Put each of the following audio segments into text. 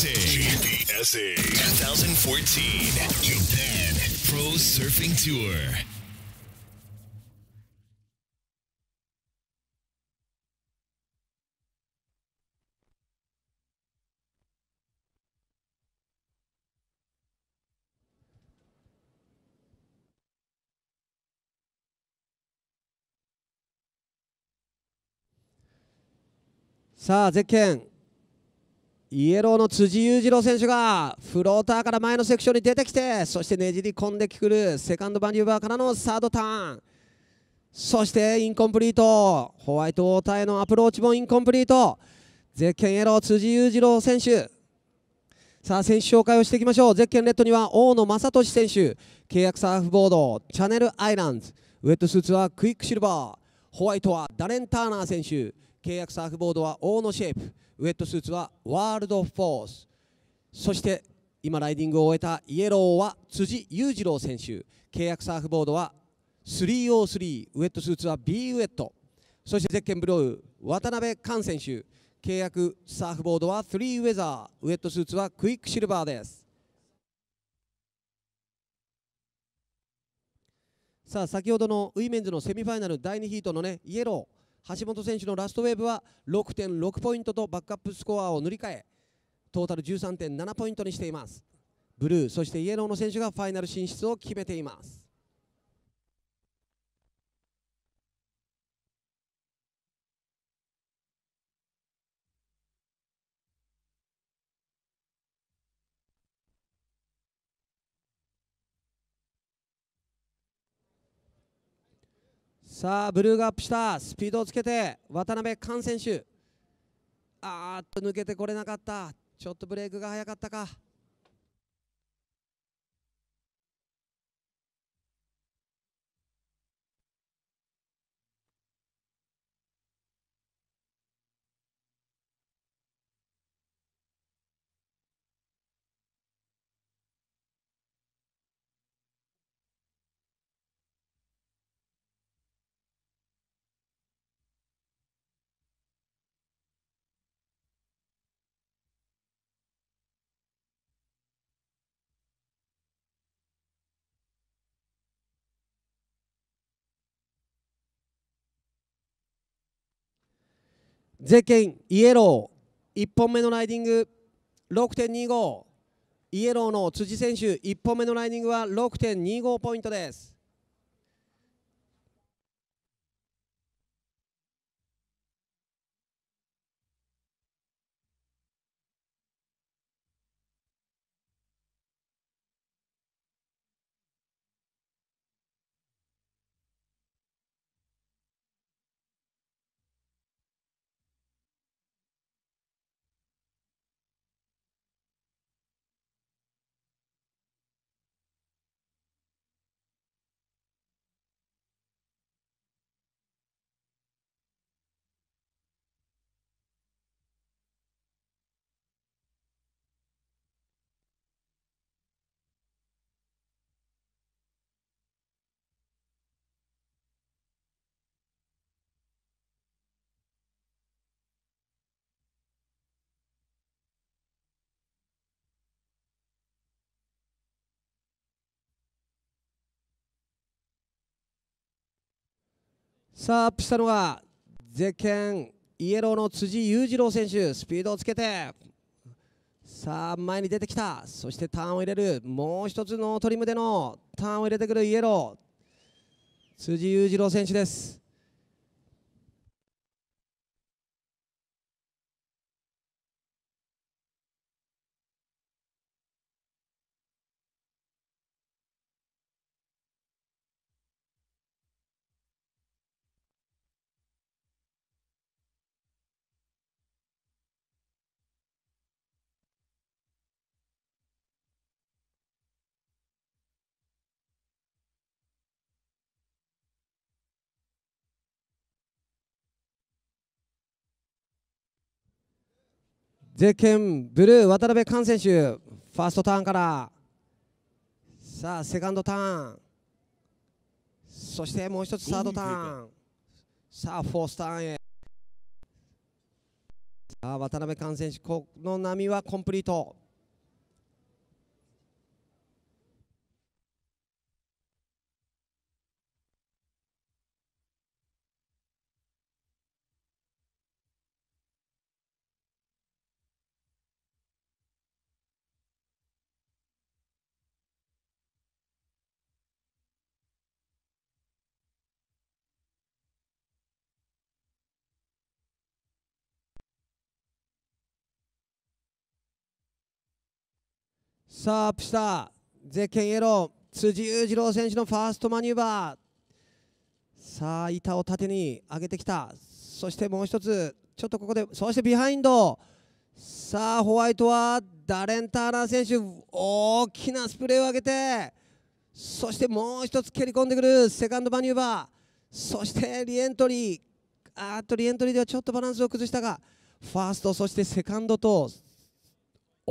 G P S A 2014 Japan Pro Surfing Tour. さあゼッケンイエローの辻裕次郎選手がフローターから前のセクションに出てきてそしてねじり込んでくるセカンドバニューバーからのサードターンそしてインコンプリートホワイトウォーターへのアプローチもインコンプリートゼッケンイエロー辻裕次郎選手さあ選手紹介をしていきましょうゼッケンレッドには大野正俊選手契約サーフボードチャネルアイランズウェットスーツはクイックシルバーホワイトはダレン・ターナー選手契約サーフボードは大野シェイプウェットスーツはワールドフォースそして今ライディングを終えたイエローは辻裕次郎選手契約サーフボードは303ウェットスーツは B ウェットそしてゼッケンブロー渡辺寛選手契約サーフボードは3ウェザーウェットスーツはクイックシルバーですさあ先ほどのウィメンズのセミファイナル第2ヒートのねイエロー橋本選手のラストウェーブは6.6ポイントとバックアップスコアを塗り替えトータル13.7ポイントにしていますブルーそしてイエローの選手がファイナル進出を決めていますさあブルーがアップしたスピードをつけて渡辺寛選手あーっと抜けてこれなかったちょっとブレークが早かったかゼケンイエロー1本目のライディング6.25イエローの辻選手1本目のライディングは6.25ポイントですさあアップしたのはゼッケンイエローの辻裕次郎選手スピードをつけてさあ前に出てきたそしてターンを入れるもう1つのトリムでのターンを入れてくるイエロー辻裕次郎選手ですゼッケンブルー渡辺寛選手ファーストターンからさあセカンドターンそしてもう一つサードターンさあフォースターンへさあ渡辺寛選手この波はコンプリートさあアップしたゼッケンイエロー辻裕次郎選手のファーストマニューバーさあ板を縦に上げてきたそしてもう一つちょっとここでそしてビハインドさあホワイトはダレン・ターナー選手大きなスプレーを上げてそしてもう一つ蹴り込んでくるセカンドマニューバーそしてリエントリーあっとリエントリーではちょっとバランスを崩したがファーストそしてセカンドと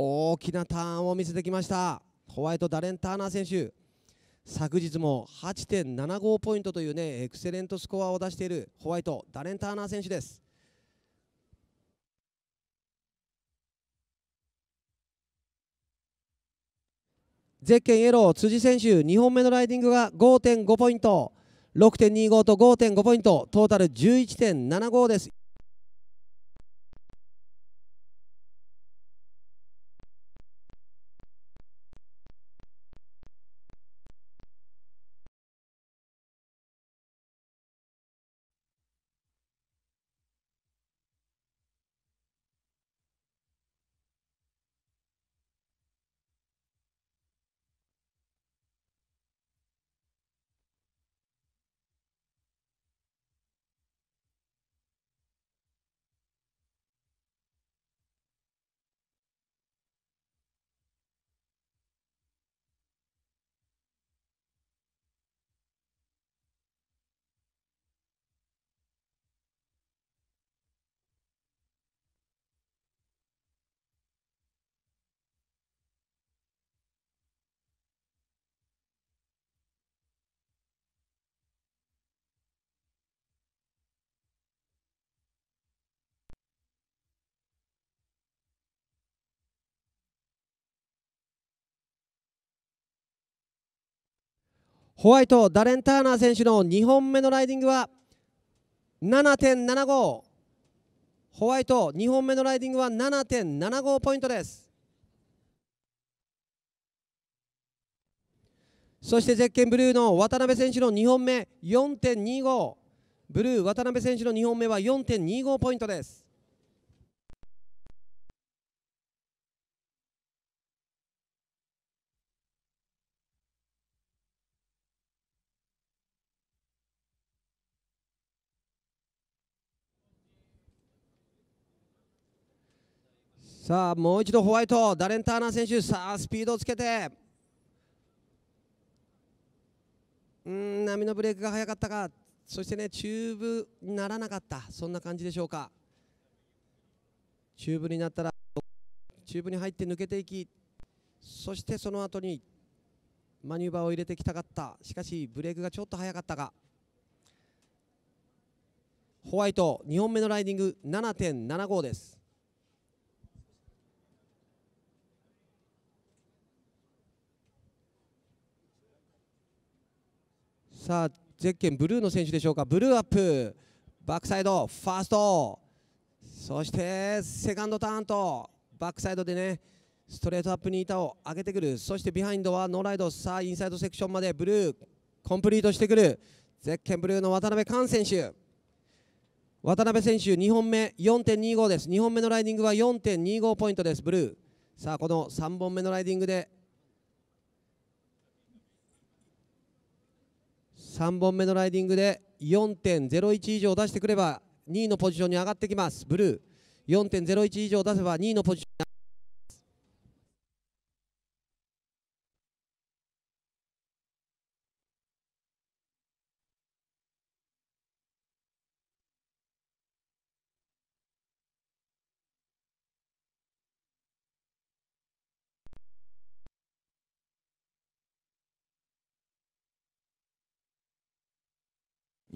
大きなターンを見せてきましたホワイト・ダレン・ターナー選手昨日も8.75ポイントというねエクセレントスコアを出しているホワイト・ダレン・ターナー選手ですゼッケンイエロー辻選手2本目のライディングが5.5ポイント6.25と5.5ポイントトータル11.75ですホワイト、ダレン・ターナー選手の2本目のライディングは7.75ホワイト2本目のライディングは7.75ポイントですそしてゼッケンブルーの渡辺選手の2本目4.25ブルー渡辺選手の2本目は4.25ポイントですさあもう一度ホワイトダレンターナー選手さあスピードをつけてうん波のブレークが早かったかそしてねチューブにならなかったそんな感じでしょうかチューブになったらチューブに入って抜けていきそしてその後にマニューバーを入れてきたかったしかしブレークがちょっと早かったかホワイト2本目のライディング7.75ですさあゼッケンブルーの選手でしょうかブルーアップバックサイドファーストそしてセカンドターンとバックサイドでねストレートアップに板を上げてくるそしてビハインドはノーライドさあインサイドセクションまでブルーコンプリートしてくるゼッケンブルーの渡辺寛選手渡辺選手2本目4.25です2本目のライディングは4.25ポイントですブルーさあこの3本目のライディングで3本目のライディングで4.01以上出してくれば2位のポジションに上がってきますブルー4.01以上出せば2位のポジションに上がってきます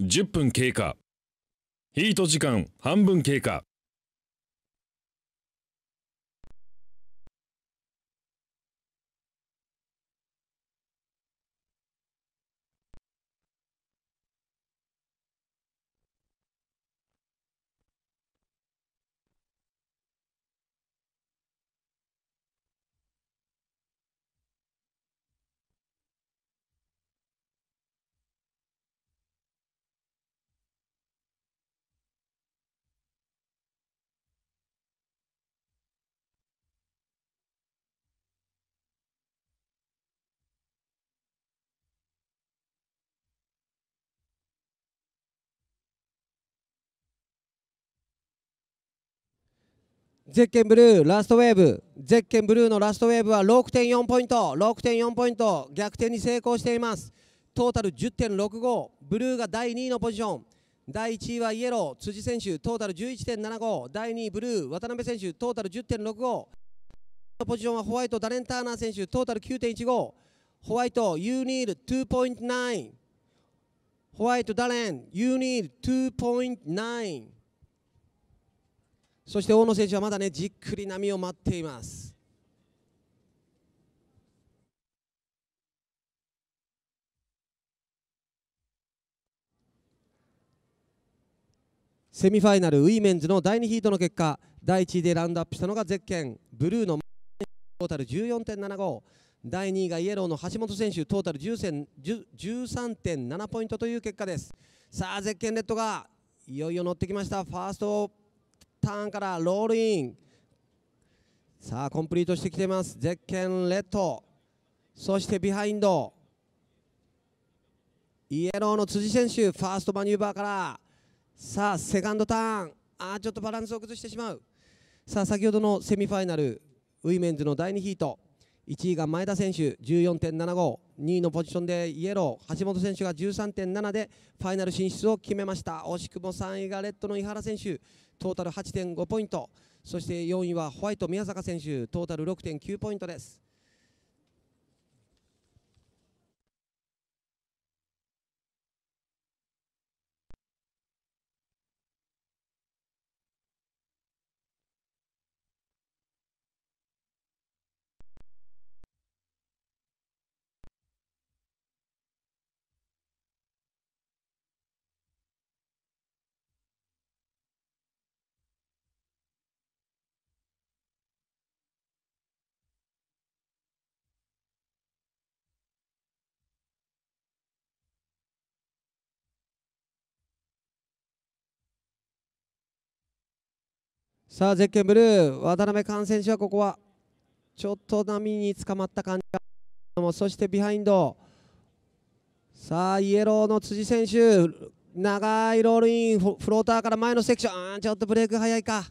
10分経過ヒート時間半分経過ゼッケンブルーラストウェーブゼッケンブルーのラストウェーブは6.4ポイント6.4ポイント逆転に成功していますトータル10.65ブルーが第2位のポジション第1位はイエロー辻選手トータル11.75第2位ブルー渡辺選手トータル10.65ポジションはホワイトダレン・ターナー選手トータル9.15ホワイトユーニール2.9ホワイトダレンユーニール2.9そして大野選手はまだねじっくり波を待っています。セミファイナルウィメンズの第2ヒートの結果第1位でラウンドアップしたのがゼッケンブルーのトータル14.75第2位がイエローの橋本選手トータル13.7ポイントという結果ですさあゼッケンレッドがいよいよ乗ってきましたファーストターンからロールインさあコンプリートしてきてますゼッケンレッドそしてビハインドイエローの辻選手ファーストマニューバーからさあセカンドターンあーちょっとバランスを崩してしまうさあ先ほどのセミファイナルウィメンズの第2ヒート1位が前田選手14.752位のポジションでイエロー橋本選手が13.7でファイナル進出を決めました惜しくも3位がレッドの井原選手トータル8.5ポイントそして4位はホワイト宮坂選手トータル6.9ポイントです。さあゼッケンブルー渡辺寛選手はここはちょっと波につかまった感じがそしてビハインドさあイエローの辻選手長いロールインフローターから前のセクションちょっとブレーク早いか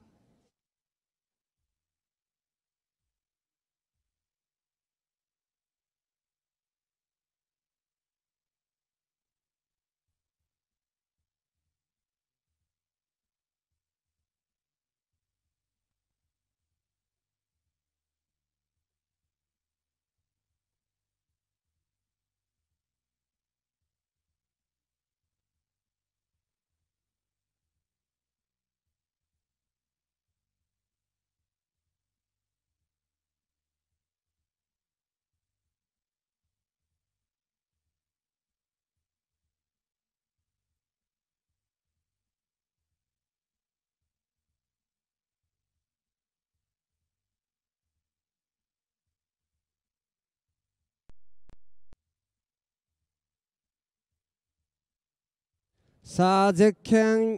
さあゼッケン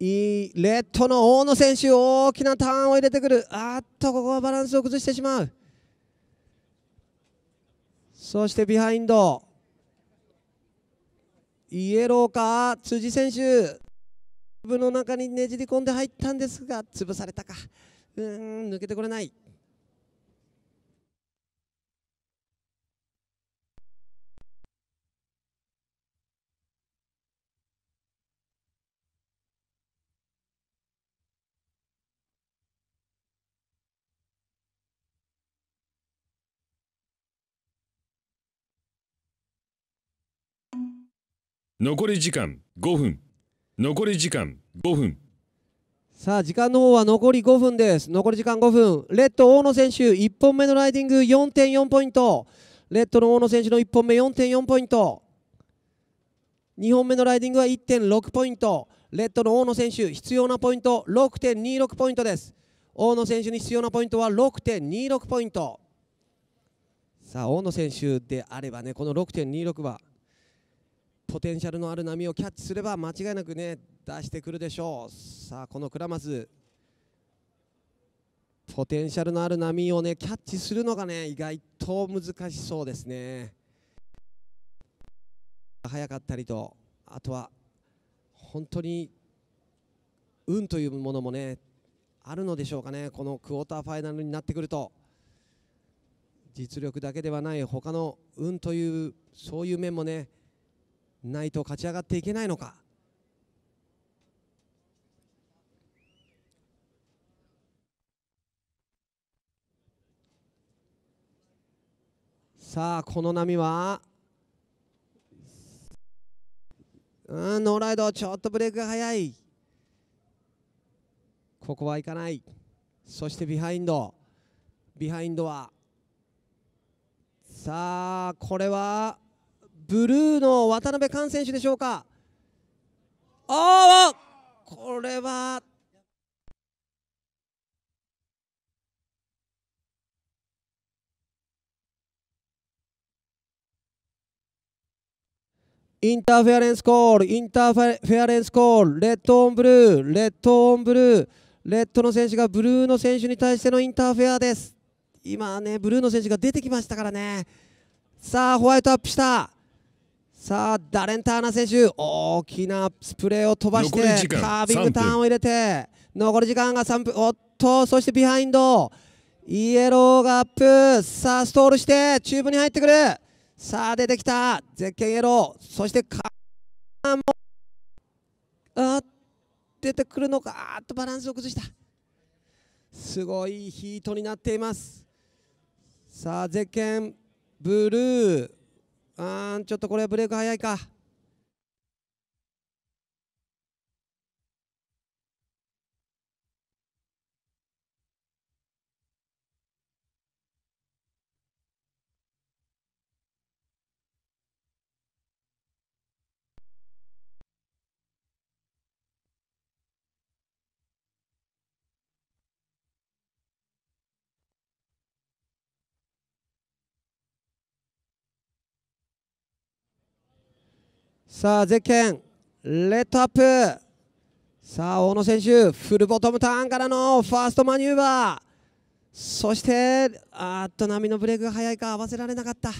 いいレッドの大野選手大きなターンを入れてくるあっとここはバランスを崩してしまうそしてビハインドイエローか辻選手部の中にねじり込んで入ったんですが潰されたかうん抜けてこれない残り時間5分残り時間5分さあ時間の方は残り5分です残り時間5分レッド大野選手1本目のライディング4.4ポイントレッドの大野選手の1本目4.4ポイント2本目のライディングは1.6ポイントレッドの大野選手必要なポイント6.26ポイントです大野選手に必要なポイントは6.26ポイントさあ大野選手であればねこの6.26はポテンシャルのある波をキャッチすれば間違いなくね出してくるでしょうさあこのマ松ポテンシャルのある波をねキャッチするのがね意外と難しそうですね速かったりとあとは本当に運というものもねあるのでしょうかねこのクォーターファイナルになってくると実力だけではない他の運というそういう面もねないと勝ち上がっていけないのかさあこの波はうんノーライドちょっとブレークが早いここはいかないそしてビハインドビハインドはさあこれはブルーの渡辺寛選手でしょうかああこれはインターフェアレンスコール、インターフェアレンスコール、レッドオンブルー、レッドオンブルー、レッドの選手がブルーの選手に対してのインターフェアです。今ね、ブルーの選手が出てきましたからね。さあ、ホワイトアップした。さあダレンターナ選手大きなスプレーを飛ばしてカービングターンを入れて残り時間が3分おっとそしてビハインドイエローがアップさあストールしてチューブに入ってくるさあ出てきたゼッケンイエローそしてカーもあ出てくるのかあっとバランスを崩したすごいヒートになっていますさあゼッケンブルーあーんちょっとこれブレーク早いかさあゼッケンレッドアップさあ大野選手フルボトムターンからのファーストマニューバーそしてあっと波のブレークが早いか合わせられなかった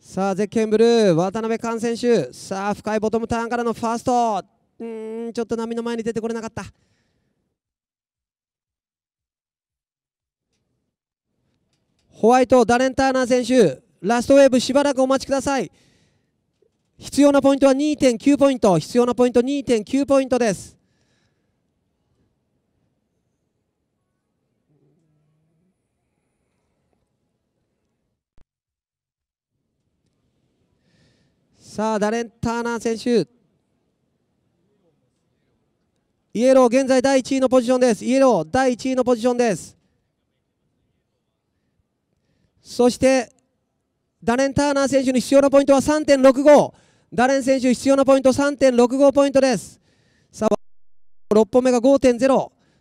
さあゼッケンブルー渡辺寛選手さあ深いボトムターンからのファーストうんちょっと波の前に出てこれなかったホワイト、ダレンターナー選手、ラストウェーブしばらくお待ちください。必要なポイントは2.9ポイント、必要なポイント2.9ポイントです。さあ、ダレンターナー選手。イエロー、現在第1位のポジションです。イエロー、第1位のポジションです。そしてダレン・ターナー選手に必要なポイントは3.65ダレン選手必要なポイント3.65ポイントですさあ6本目が5.0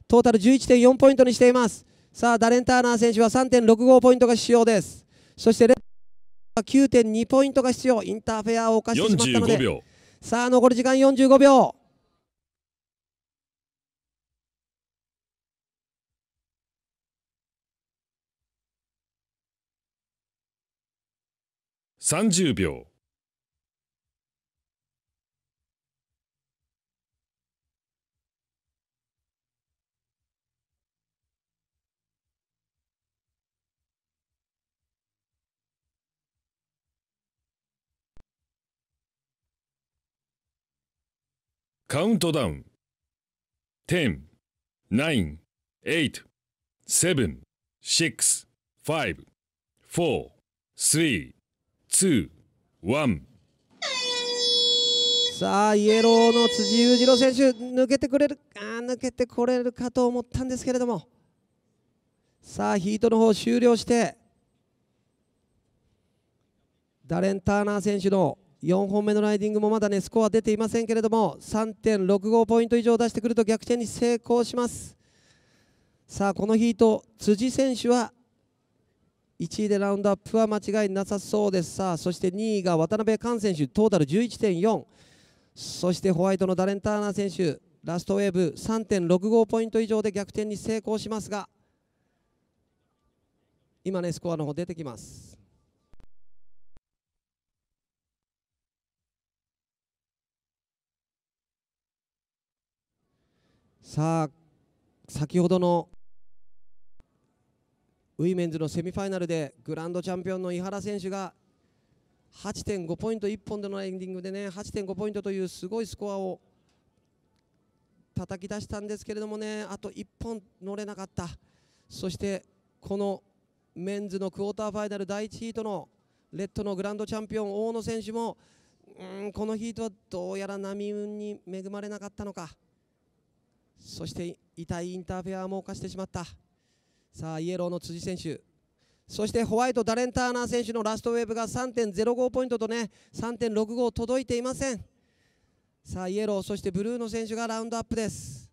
トータル11.4ポイントにしていますさあダレン・ターナー選手は3.65ポイントが必要ですそしてレッドは9.2ポイントが必要インターフェアを犯してしまったのでさあ残り時間45秒30秒カウントダウン10 9 8 7 6 5 4 3 2、1。さあイエローの辻裕次郎選手抜けてくれるあ抜けてこれるかと思ったんですけれどもさあヒートの方終了してダレン・ターナー選手の4本目のライディングもまだねスコア出ていませんけれども3.65ポイント以上出してくると逆転に成功しますさあこのヒート辻選手は1位でラウンドアップは間違いなさそうですさあそして2位が渡辺寛選手トータル11.4そしてホワイトのダレン・ターナー選手ラストウェーブ3.65ポイント以上で逆転に成功しますが今ねスコアの方出てきます。さあ先ほどのウィメンズのセミファイナルでグランドチャンピオンの井原選手が8.5ポイント1本でのエンディングでね8.5ポイントというすごいスコアを叩き出したんですけれどもねあと1本乗れなかったそしてこのメンズのクォーターファイナル第1ヒートのレッドのグランドチャンピオン大野選手もうんこのヒートはどうやら波運に恵まれなかったのかそして痛いインターフェアも犯してしまった。さあイエローの辻選手そしてホワイト、ダレン・ターナー選手のラストウェーブが3.05ポイントとね3.65届いていませんさあイエローそしてブルーの選手がラウンドアップです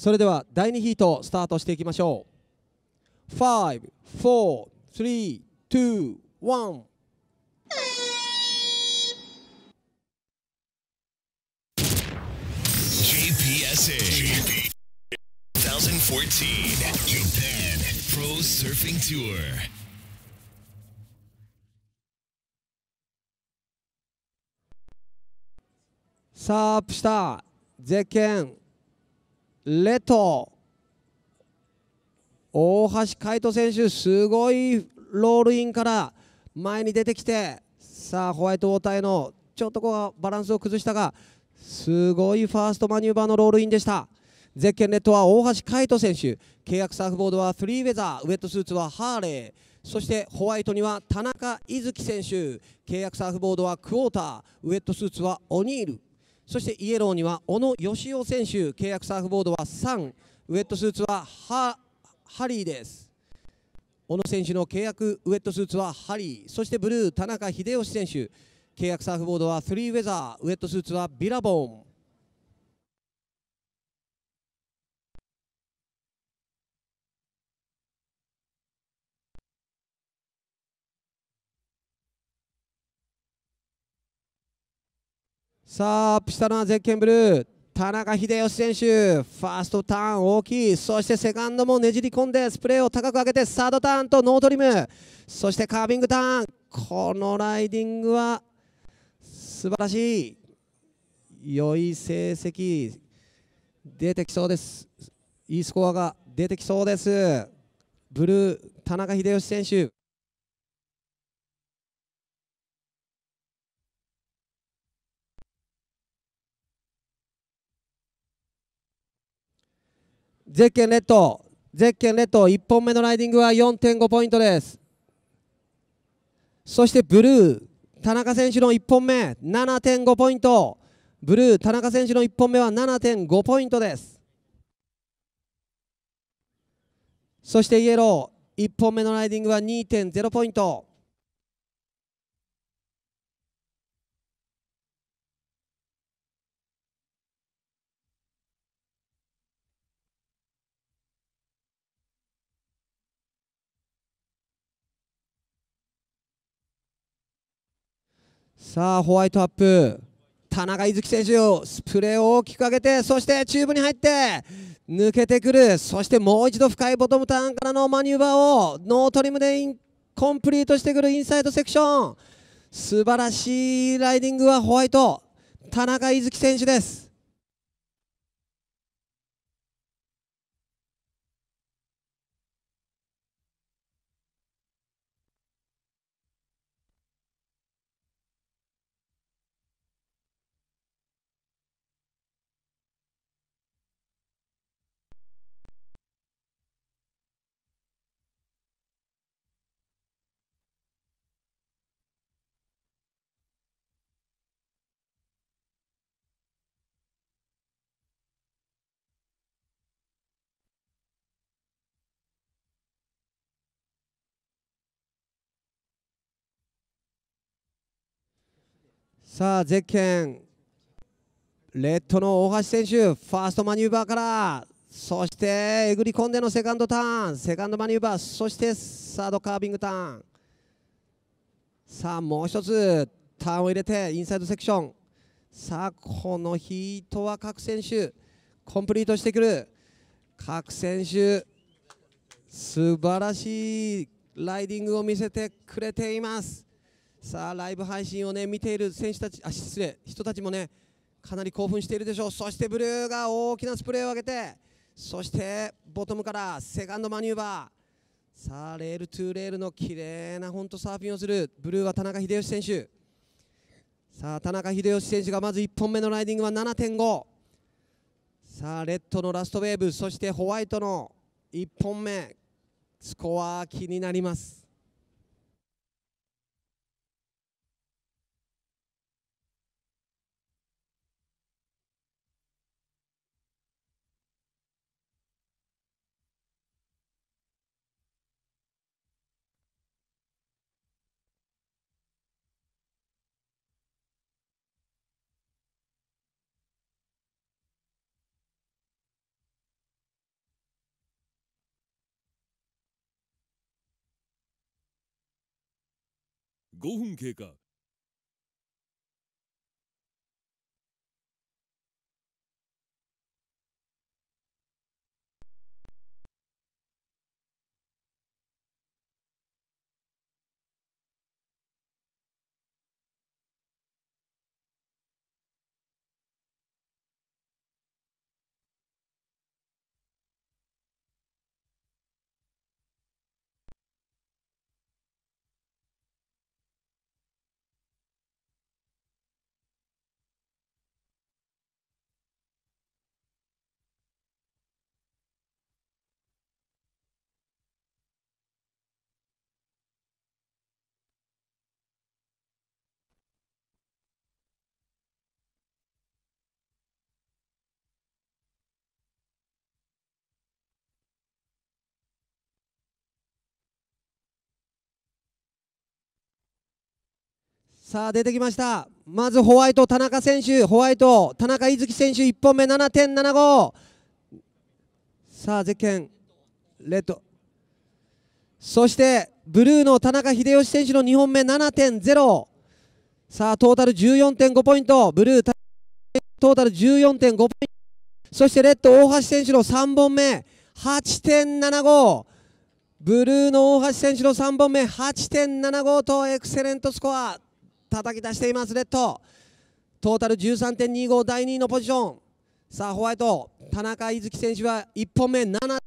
それでは第2ヒートスタートしていきましょう5 4 3 2 1さあアップしたゼッケンレト大橋海人選手すごいロールインから前に出てきてさあホワイトウォーターへのちょっとこうバランスを崩したがすごいファーストマニューバーのロールインでしたゼッケンレッドは大橋海人選手契約サーフボードはスリーウェザーウェットスーツはハーレーそしてホワイトには田中瑞月選手契約サーフボードはクォーターウェットスーツはオニールそしてイエローには小野義雄選手契約サーフボードは3ウェットスーツはハリーです小野選手の契約ウェットスーツはハリーそしてブルー田中秀吉選手契約サーフボードは3ウェザーウェットスーツはビラボンさあプしたのはゼッケンブルー田中秀吉選手ファーストターン大きいそしてセカンドもねじり込んでスプレーを高く上げてサードターンとノートリムそしてカービングターンこのライディングは素晴らしい良い成績出てきそうですいいスコアが出てきそうですブルー田中秀吉選手ゼッケンレッドゼッケンレッド1本目のライディングは4.5ポイントですそしてブルー田中選手の1本目7.5ポイントブルー田中選手の1本目は7.5ポイントですそしてイエロー1本目のライディングは2.0ポイントさあホワイトアップ田中柚希選手をスプレーを大きく上げてそしてチューブに入って抜けてくるそしてもう一度深いボトムターンからのマニューバーをノートリムでコンプリートしてくるインサイドセクション素晴らしいライディングはホワイト田中柚希選手ですさあゼッケンレッドの大橋選手ファーストマニューバーからそしてえぐり込んでのセカンドターンセカンドマニューバーそしてサードカービングターンさあもう一つターンを入れてインサイドセクションさあこのヒートは各選手コンプリートしてくる各選手素晴らしいライディングを見せてくれていますさあライブ配信をね見ている選手たちあ失礼人たちもねかなり興奮しているでしょうそしてブルーが大きなスプレーを上げてそしてボトムからセカンドマニューバーさあレール2レールの綺麗な本当サーフィンをするブルーは田中秀吉選手さあ田中秀吉選手がまず1本目のライディングは7.5さあレッドのラストウェーブそしてホワイトの1本目スコア気になります5分経過さあ出てきましたまずホワイト田中選手ホワイト田中瑞希選手1本目7.75さあゼッケンレッドそしてブルーの田中秀吉選手の2本目7.0さあトータル14.5ポイントブルートータル14.5ポイントそしてレッド大橋選手の3本目8.75ブルーの大橋選手の3本目8.75とエクセレントスコア叩き出していますレッドトータル13.25第2位のポジションさあホワイト田中柚希選手は1本目7 2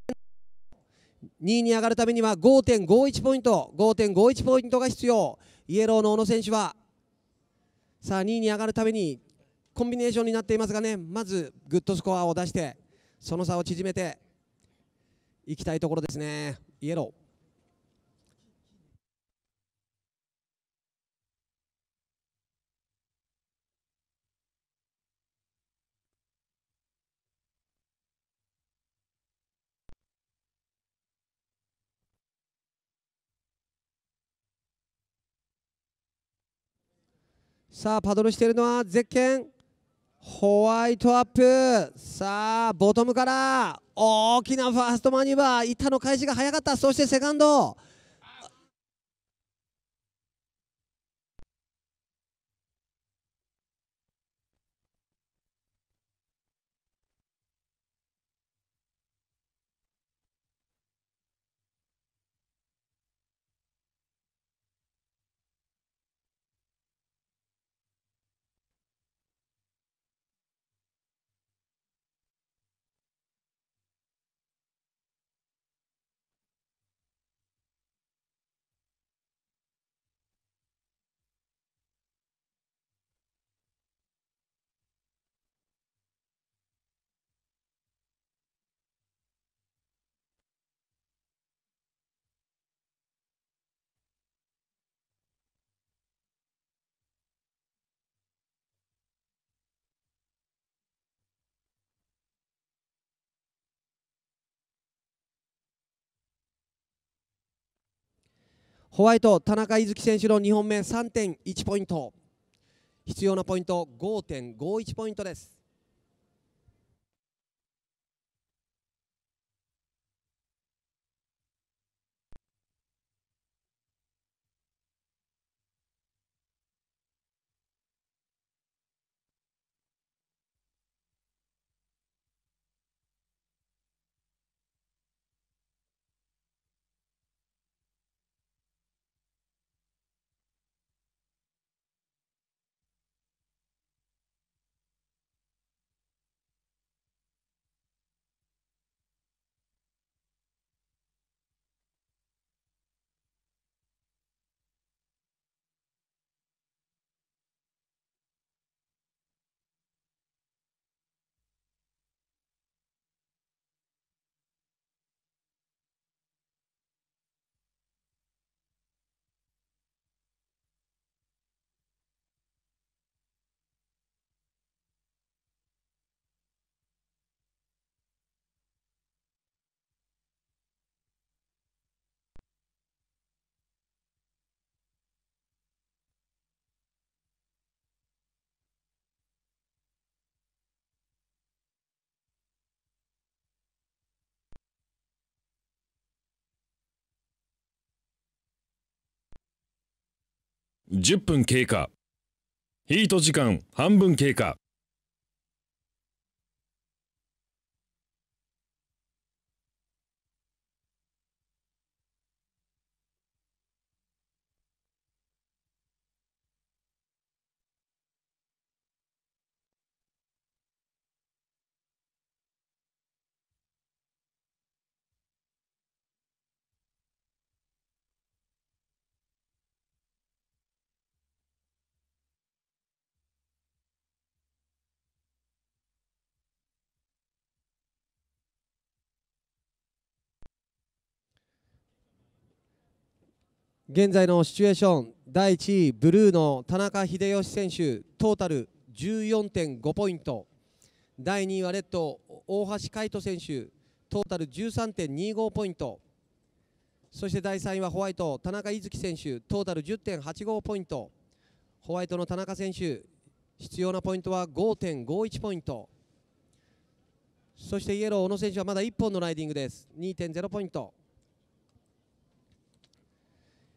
位に上がるためには5.51ポイント5.51ポイントが必要イエローの小野選手はさあ2位に上がるためにコンビネーションになっていますがねまずグッドスコアを出してその差を縮めていきたいところですねイエローさあパドルしているのはゼッケンホワイトアップさあボトムから大きなファーストマニュバー板の返しが早かったそしてセカンドホワイト、田中柚希選手の2本目3.1ポイント必要なポイント5.51ポイントです。10分経過ヒート時間半分経過現在のシチュエーション第1位ブルーの田中秀吉選手トータル14.5ポイント第2位はレッド大橋海人選手トータル13.25ポイントそして第3位はホワイト田中柚希選手トータル10.85ポイントホワイトの田中選手必要なポイントは5.51ポイントそしてイエロー小野選手はまだ1本のライディングです2.0ポイント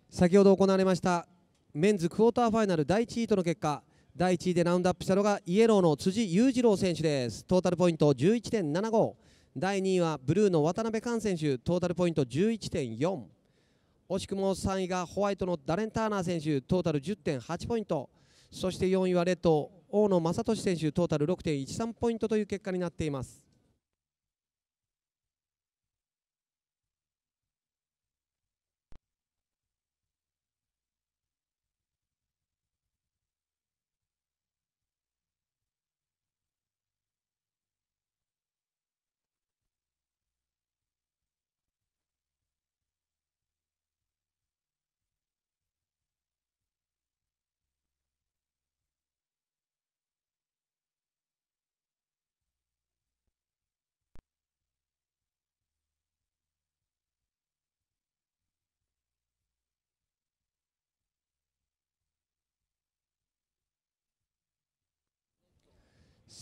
先ほど行われましたメンズクォーターファイナル第1位との結果第1位でラウンドアップしたのがイエローの辻裕次郎選手ですトータルポイント11.75第2位はブルーの渡辺寛選手トータルポイント11.4惜しくも3位がホワイトのダレン・ターナー選手トータル10.8ポイントそして4位はレッド大野正俊選手トータル6.13ポイントという結果になっています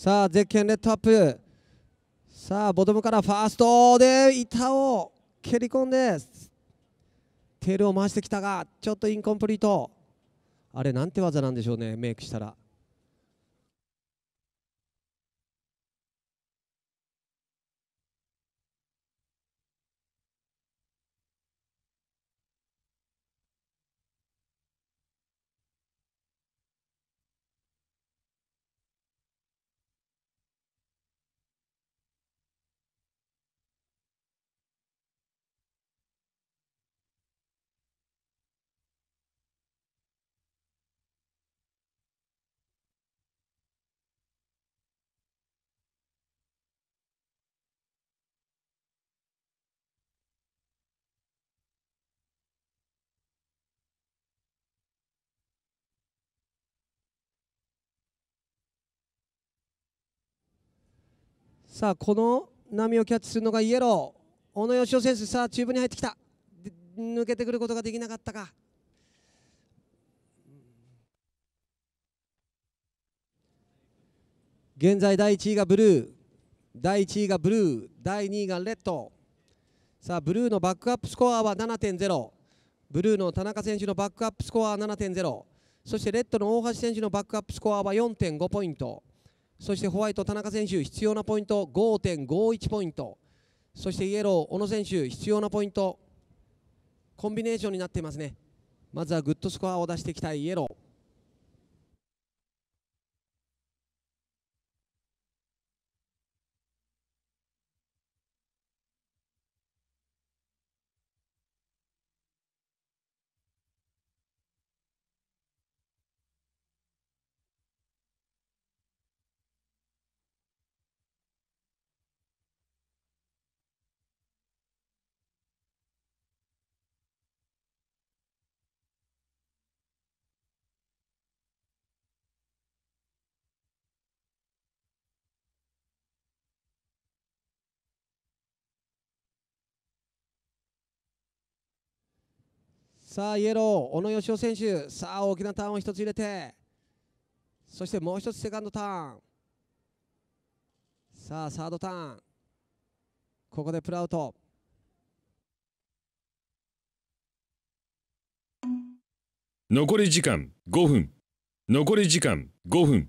さあゼッケンレッドアップさあボトムからファーストで板を蹴り込んでテールを回してきたがちょっとインコンプリートあれなんて技なんでしょうねメイクしたらさあこの波をキャッチするのがイエロー小野義雄選手さあ中部に入ってきた抜けてくることができなかったか現在第1位がブルー第1位がブルー第2位がレッドさあブルーのバックアップスコアは7.0ブルーの田中選手のバックアップスコアは7.0そしてレッドの大橋選手のバックアップスコアは4.5ポイントそしてホワイト、田中選手、必要なポイント5.51ポイント、そしてイエロー、小野選手、必要なポイント、コンビネーションになっていますね。まずはグッドスコアを出していきたいイエロー。さあイエロー、小野義雄選手さあ大きなターンを1つ入れてそしてもう1つセカンドターンさあサードターンここでプラウト残り時間5分残り時間5分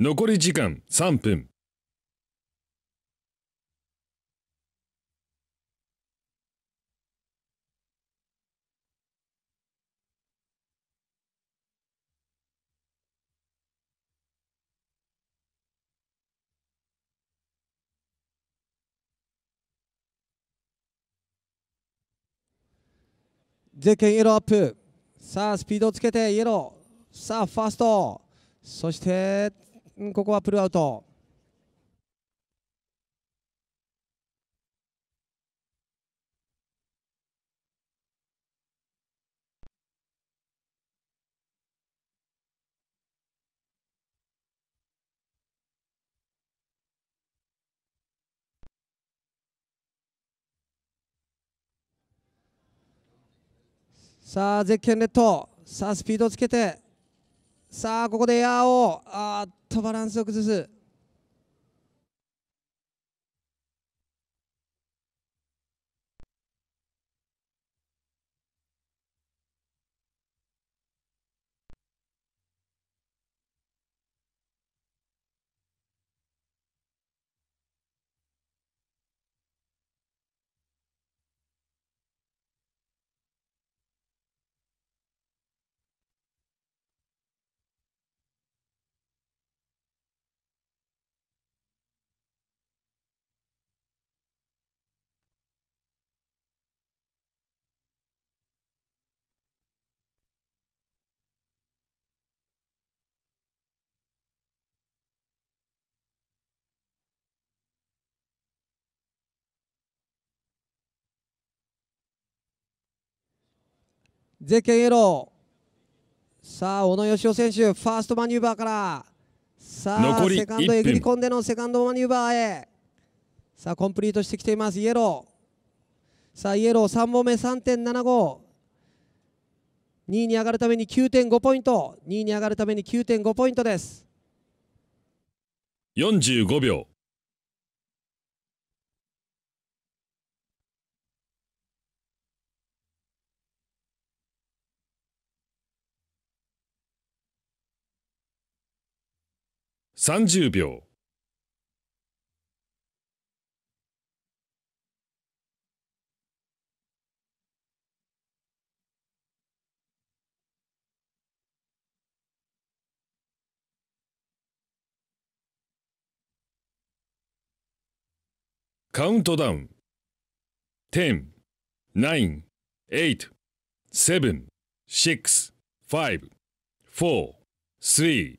残り時間3分。ゼッケンイエローアップさあスピードをつけてイエローさあファーストそしてここはプルアウト。さあゼッケンレッドさあスピードをつけてさあここでエアをあっとバランスを崩すゼッケンイエローさあ小野義雄選手ファーストマニューバーからさあセカンドえぐり込んでのセカンドマニューバーへさあコンプリートしてきていますイエローさあイエロー3本目3.752位に上がるために9.5ポイント2位に上がるために9.5ポイントです45秒30秒カウントダウン10 9 8 7 6 5 4 3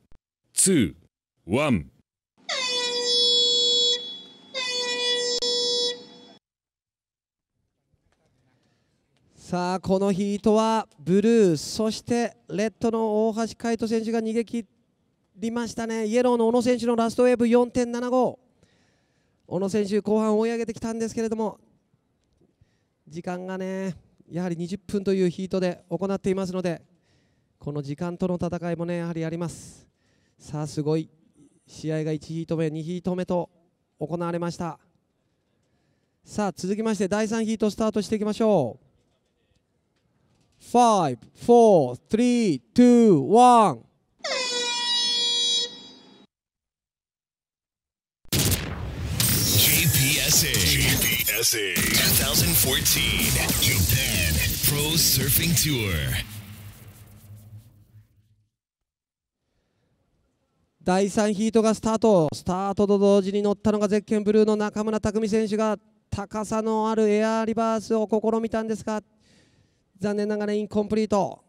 2ワン。さあこのヒートはブルーそしてレッドの大橋海人選手が逃げ切りましたねイエローの小野選手のラストウェーブ4.75小野選手後半追い上げてきたんですけれども時間がねやはり20分というヒートで行っていますのでこの時間との戦いもねやはりありますさあすごい試合が1ヒート目2ヒート目と行われましたさあ続きまして第3ヒートスタートしていきましょう5 4 3 2 12014 Japan Pro Surfing Tour 第3ヒートがスタートスタートと同時に乗ったのがゼッケンブルーの中村拓海選手が高さのあるエアリバースを試みたんですが残念ながらインコンプリート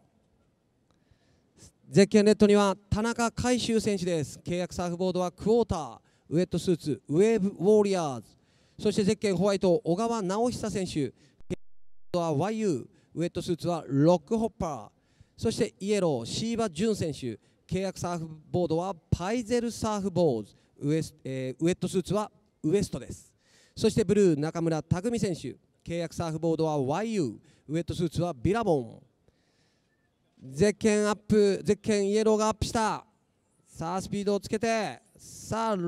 ゼッケンレッドには田中海舟選手です契約サーフボードはクォーターウェットスーツウェーブウォーリアーズそしてゼッケンホワイト小川直久選手は YU ウェットスーツはロックホッパーそしてイエローシジュン選手契約サーフボードはパイゼルサーフボーズウエス、えー、ウエットスーツはウエストですそしてブルー中村拓海選手契約サーフボードは YU ウエットスーツはビラボンゼッケンアップゼッケンイエローがアップしたさあスピードをつけてさあフ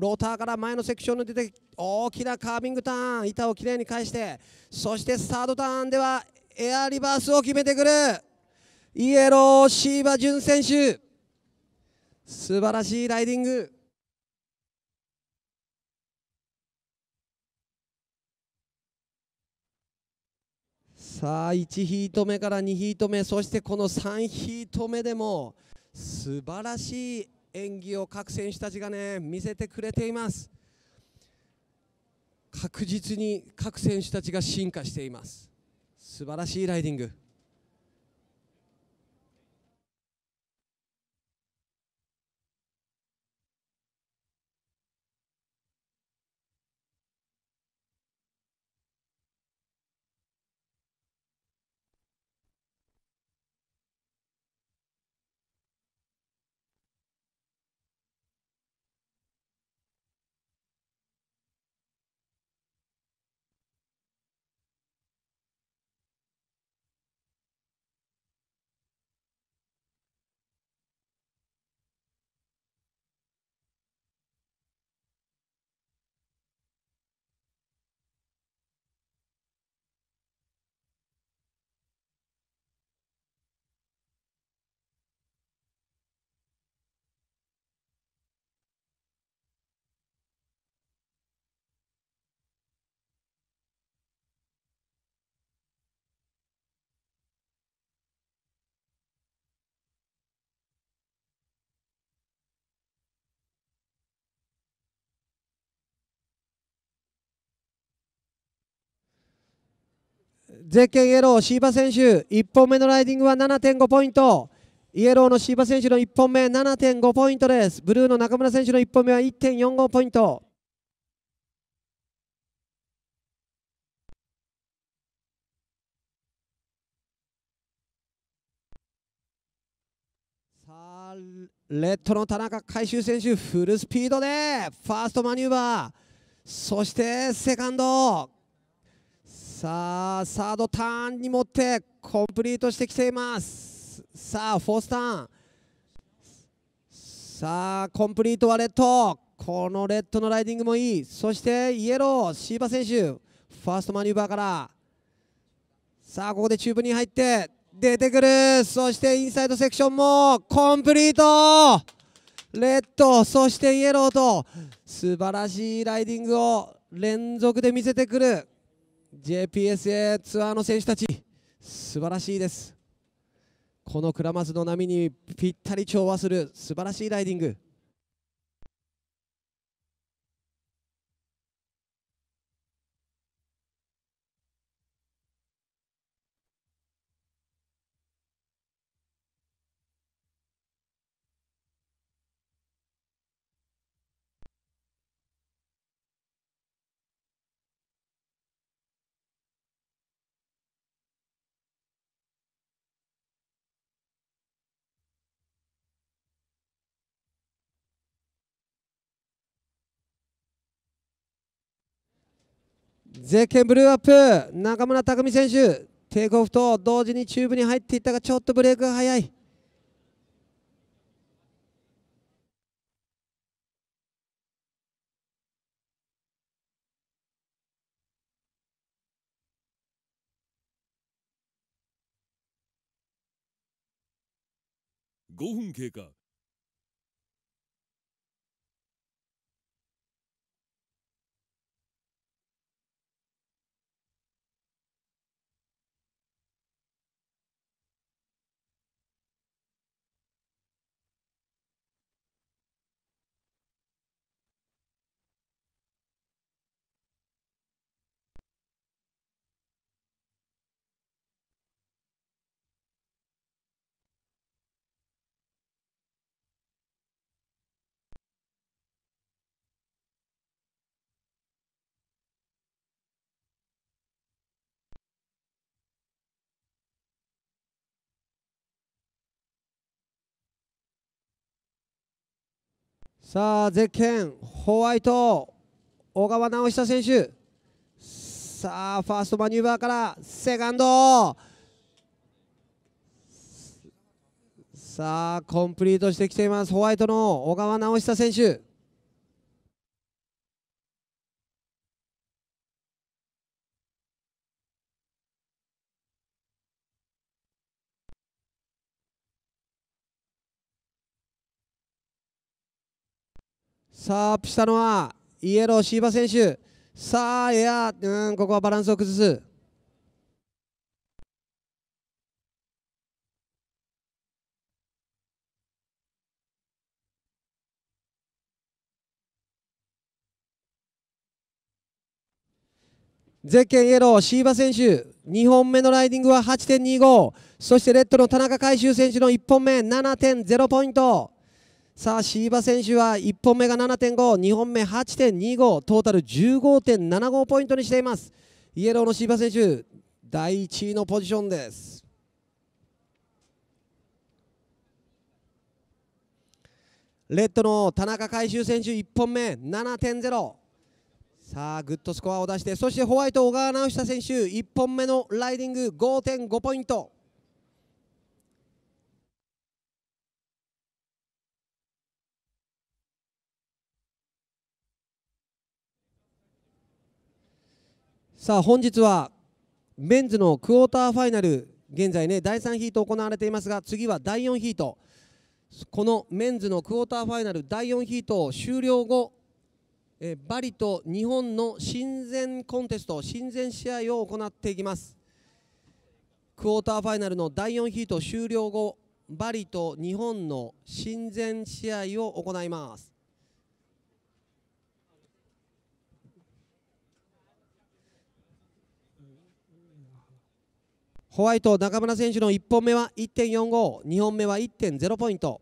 ローターから前のセクションに出て大きなカービングターン板をきれいに返してそしてサードターンではエアリバースを決めてくるイエローシーバ純選手素晴らしいライディングさあ1ヒート目から2ヒート目そしてこの3ヒート目でも素晴らしい演技を各選手たちがね見せてくれています確実に各選手たちが進化しています素晴らしいライディングゼッケンイエロー、シーバ選手、1本目のライディングは7.5ポイント。イエローのシーバ選手の1本目、7.5ポイントです。ブルーの中村選手の1本目は1.45ポイント。さあ、レッドの田中海舟選手、フルスピードでファーストマニューバー、そしてセカンド、さあサードターンに持ってコンプリートしてきていますさあフォースターンさあコンプリートはレッドこのレッドのライディングもいいそしてイエローシーバ選手ファーストマニューバーからさあここでチューブに入って出てくるそしてインサイドセクションもコンプリートレッドそしてイエローと素晴らしいライディングを連続で見せてくる JPSA ツアーの選手たち素晴らしいですこのクラマズの波にぴったり調和する素晴らしいライディングゼッケンブルーアップ中村匠選手テイクオフと同時にチューブに入っていったがちょっとブレークが早い5分経過さあゼッケンホワイト小川直久選手さあファーストマニューバーからセカンドさあコンプリートしてきていますホワイトの小川直久選手さあアップしたのはイエローシーバ選手さあエアうんここはバランスを崩すゼッケンイエロー、シーバ選手、2本目のライディングは8.25、そしてレッドの田中海舟選手の1本目、7.0ポイント。さあ、椎葉選手は1本目が7.5、2本目8.25、トータル15.75ポイントにしています。イエローの椎葉選手、第1位のポジションです。レッドの田中海舟選手、1本目7.0。さあグッドスコアを出してそしてホワイト小川直久選手1本目のライディング5.5ポイントさあ本日はメンズのクォーターファイナル現在ね第3ヒート行われていますが次は第4ヒートこのメンズのクォーターファイナル第4ヒート終了後えバリと日本の親善コンテスト親善試合を行っていきますクォーターファイナルの第4ヒート終了後バリと日本の親善試合を行いますホワイト、中村選手の1本目は1.45、2本目は1.0ポイント、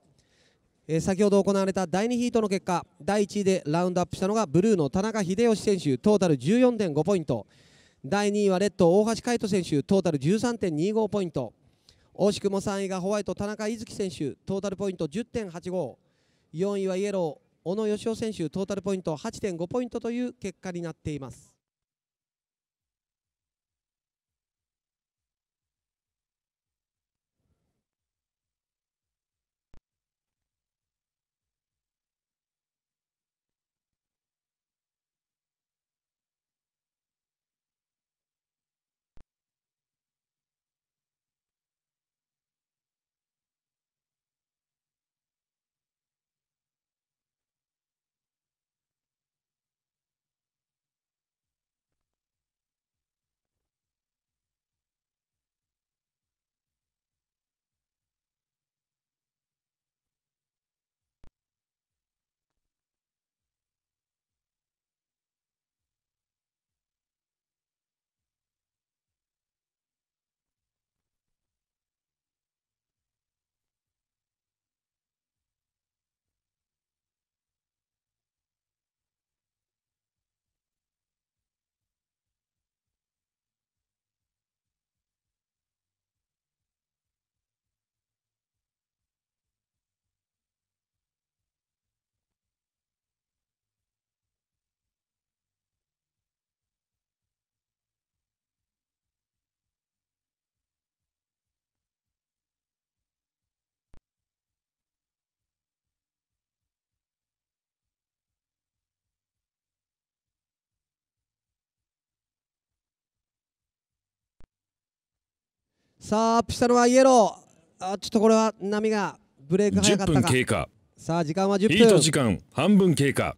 えー、先ほど行われた第2ヒートの結果、第1位でラウンドアップしたのがブルーの田中秀吉選手、トータル14.5ポイント、第2位はレッド、大橋海人選手、トータル13.25ポイント、惜しくも3位がホワイト、田中瑞稀選手、トータルポイント10.85、4位はイエロー、小野義雄選手、トータルポイント8.5ポイントという結果になっています。さあアップしたのはイエローあちょっとこれは波がブレーク早かったか10分経過さあ時間は10分ヒート時間半分経過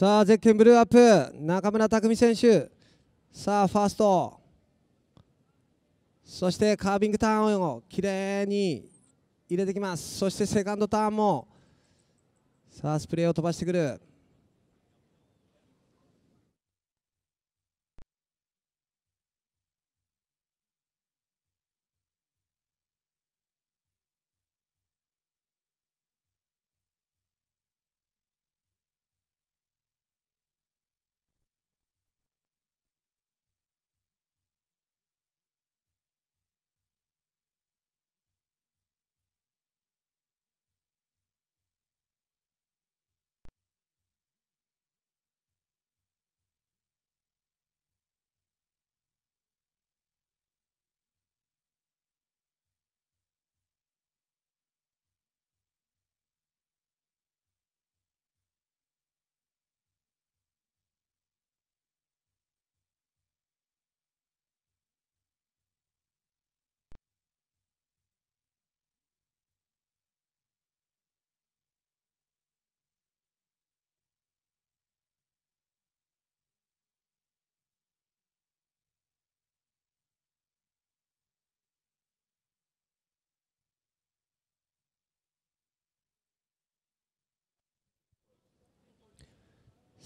さあゼッケンブルーアップ中村拓海選手さあファーストそしてカービングターンをきれいに入れてきますそしてセカンドターンもさあスプレーを飛ばしてくる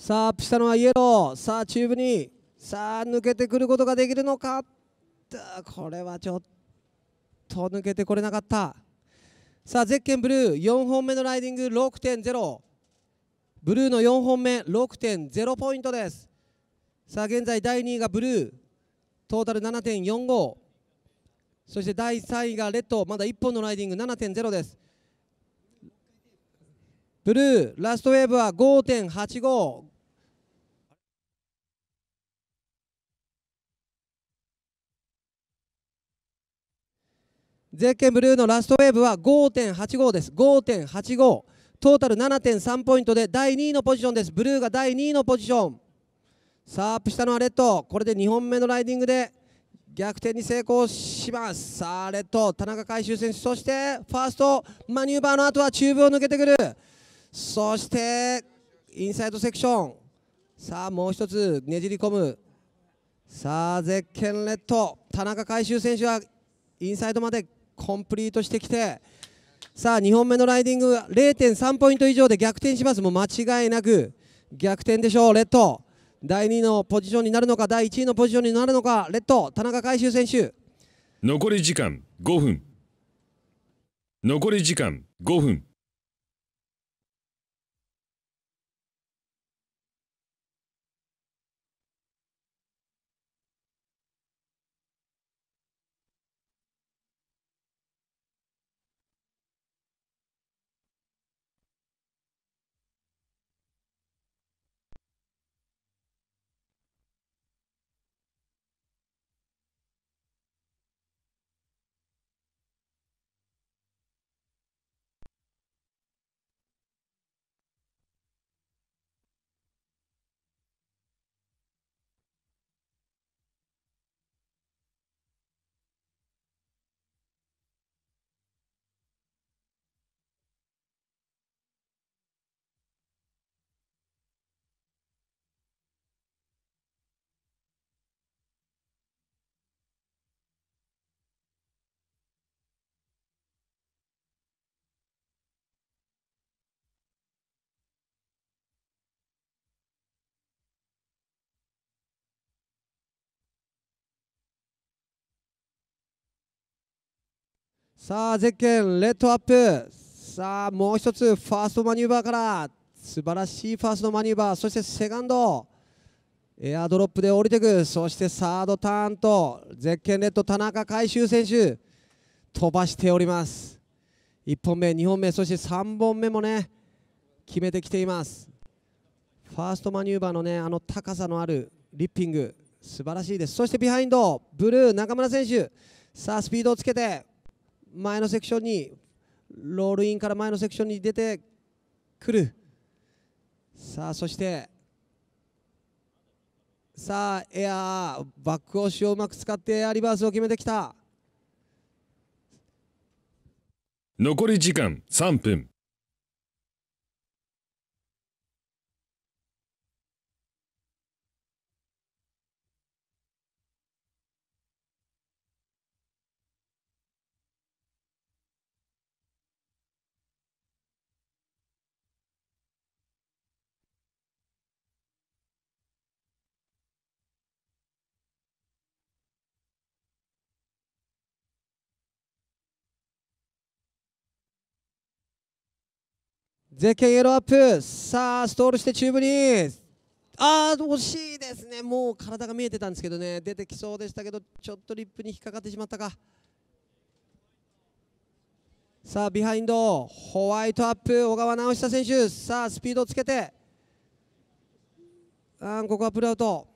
さあアップしたのはイエローさあチューブにさあ抜けてくることができるのかこれはちょっと抜けてこれなかったさあゼッケンブルー4本目のライディング6.0ブルーの4本目6.0ポイントですさあ現在第2位がブルートータル7.45そして第3位がレッドまだ1本のライディング7.0ですブルーラストウェーブは5.85ゼッケンブルーのラストウェーブは5.85です5.85トータル7.3ポイントで第2位のポジションですブルーが第2位のポジションさあアップしたのはレッドこれで2本目のライディングで逆転に成功しますさあレッド田中海舟選手そしてファーストマニューバーの後はチューブを抜けてくるそしてインサイドセクションさあもう一つねじり込むさあゼッケンレッド田中海舟選手はインサイドまでコンプリートしてきてさあ2本目のライディング0.3ポイント以上で逆転しますもう間違いなく逆転でしょうレッド第2のポジションになるのか第1位のポジションになるのかレッド田中海舟選手残り時間5分残り時間5分さあゼッケンレッドアップさあもう一つファーストマニューバーから素晴らしいファーストマニューバーそしてセカンドエアドロップで降りてくそしてサードターンとゼッケンレッド田中海舟選手飛ばしております1本目2本目そして3本目もね決めてきていますファーストマニューバーのねあの高さのあるリッピング素晴らしいですそしてビハインドブルー中村選手さあスピードをつけて前のセクションにロールインから前のセクションに出てくるさあそしてさあエアーバック押しをうまく使ってエアリバースを決めてきた残り時間3分ゼッケンエローアップさあストールしてチューブにあー惜しいですねもう体が見えてたんですけどね出てきそうでしたけどちょっとリップに引っかかってしまったかさあビハインドホワイトアップ小川直久選手さあスピードをつけてあここはプルアウト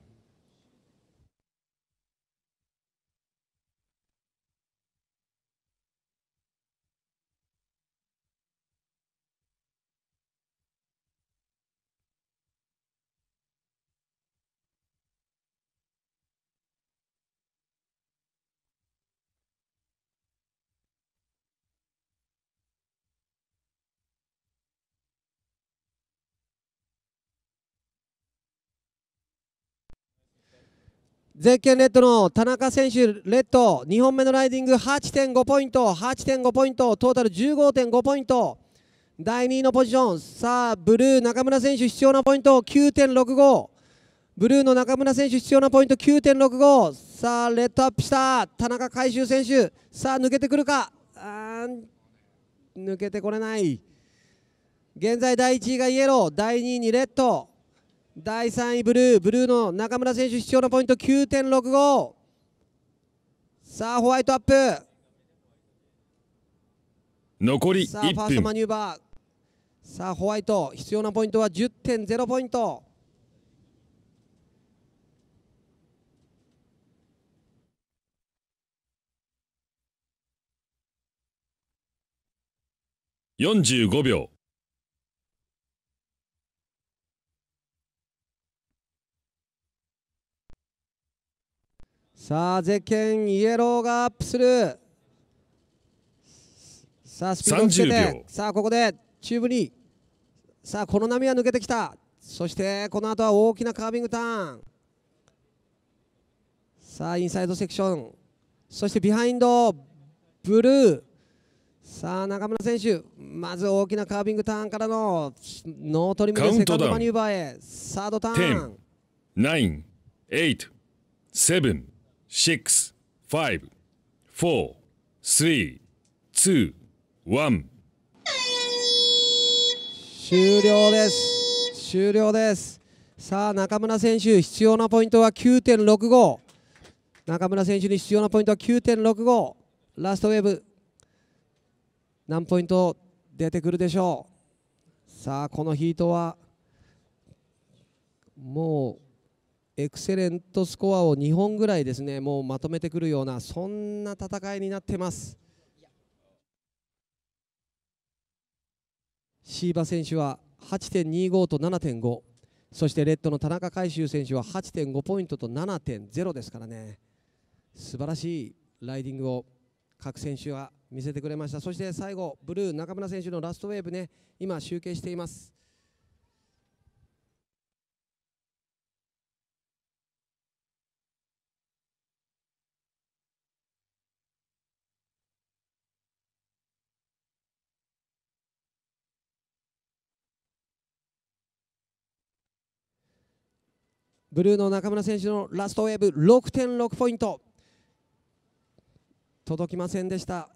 ゼッケンレッドの田中選手、レッド、2本目のライディング8.5ポイント、8.5ポイント、トータル15.5ポイント、第2位のポジション、さあ、ブルー、中村選手、必要なポイント9.65、ブルーの中村選手、必要なポイント9.65、さあ、レッドアップした、田中海舟選手、さあ、抜けてくるか、あ抜けてこれない、現在第1位がイエロー、第2位にレッド。第3位ブルーブルーの中村選手必要なポイント9.65さあホワイトアップ残りさあファーストマニューバーさあホワイト必要なポイントは10.0ポイント45秒さあゼッケンイエローがアップするさあスピードをつけてさあここでチューブにさあこの波は抜けてきたそしてこの後は大きなカービングターンさあインサイドセクションそしてビハインドブルーさあ中村選手まず大きなカービングターンからのノートリムでセカンドマニューバーへサードターン10 9 8 7 six, f i v 終了です。終了です。さあ、中村選手、必要なポイントは9.65。中村選手に必要なポイントは9.65。ラストウェーブ。何ポイント出てくるでしょう。さあ、このヒートは、もう。エクセレントスコアを2本ぐらいですねもうまとめてくるようなそんな戦いになってます。シーバ選手は8.25と7.5そしてレッドの田中海舟選手は8.5ポイントと7.0ですからね素晴らしいライディングを各選手は見せてくれましたそして最後ブルー中村選手のラストウェーブね今集計しています。ブルーの中村選手のラストウェーブ6.6ポイント届きませんでした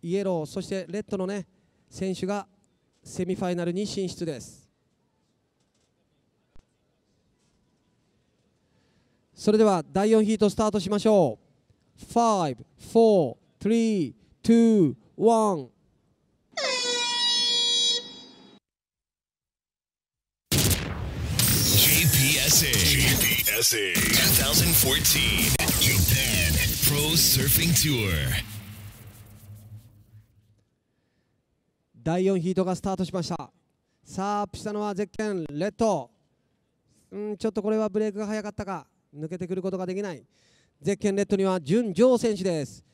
イエローそしてレッドのね選手がセミファイナルに進出ですそれでは第4ヒートスタートしましょう5 4 3 2 1 JPSA. 2014 Japan Pro Surfing Tour. 第4ヒートがスタートしましたさあアップしたのはゼッケンレッドうんちょっとこれはブレークが早かったか抜けてくることができないゼッケンレッドには純上選手です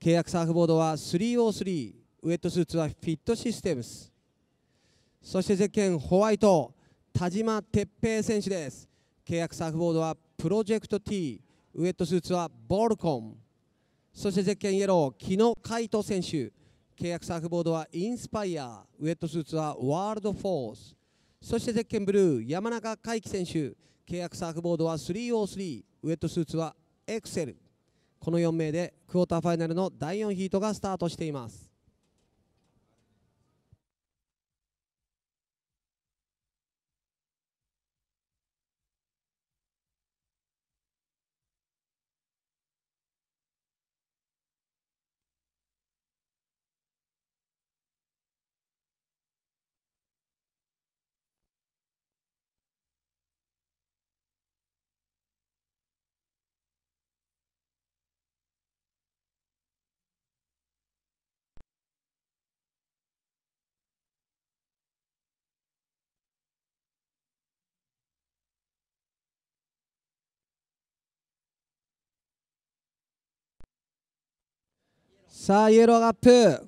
契約サーフボードは303ウェットスーツはフィットシステムスそしてゼッケンホワイト田島哲平選手です契約サーフボードはプロジェクト T ウエットスーツはボルコンそしてゼッケンイエロー木野海斗選手契約サーフボードはインスパイアウエットスーツはワールドフォースそしてゼッケンブルー山中海輝選手契約サーフボードは303ウエットスーツはエクセルこの4名でクォーターファイナルの第4ヒートがスタートしていますさあイエローアップ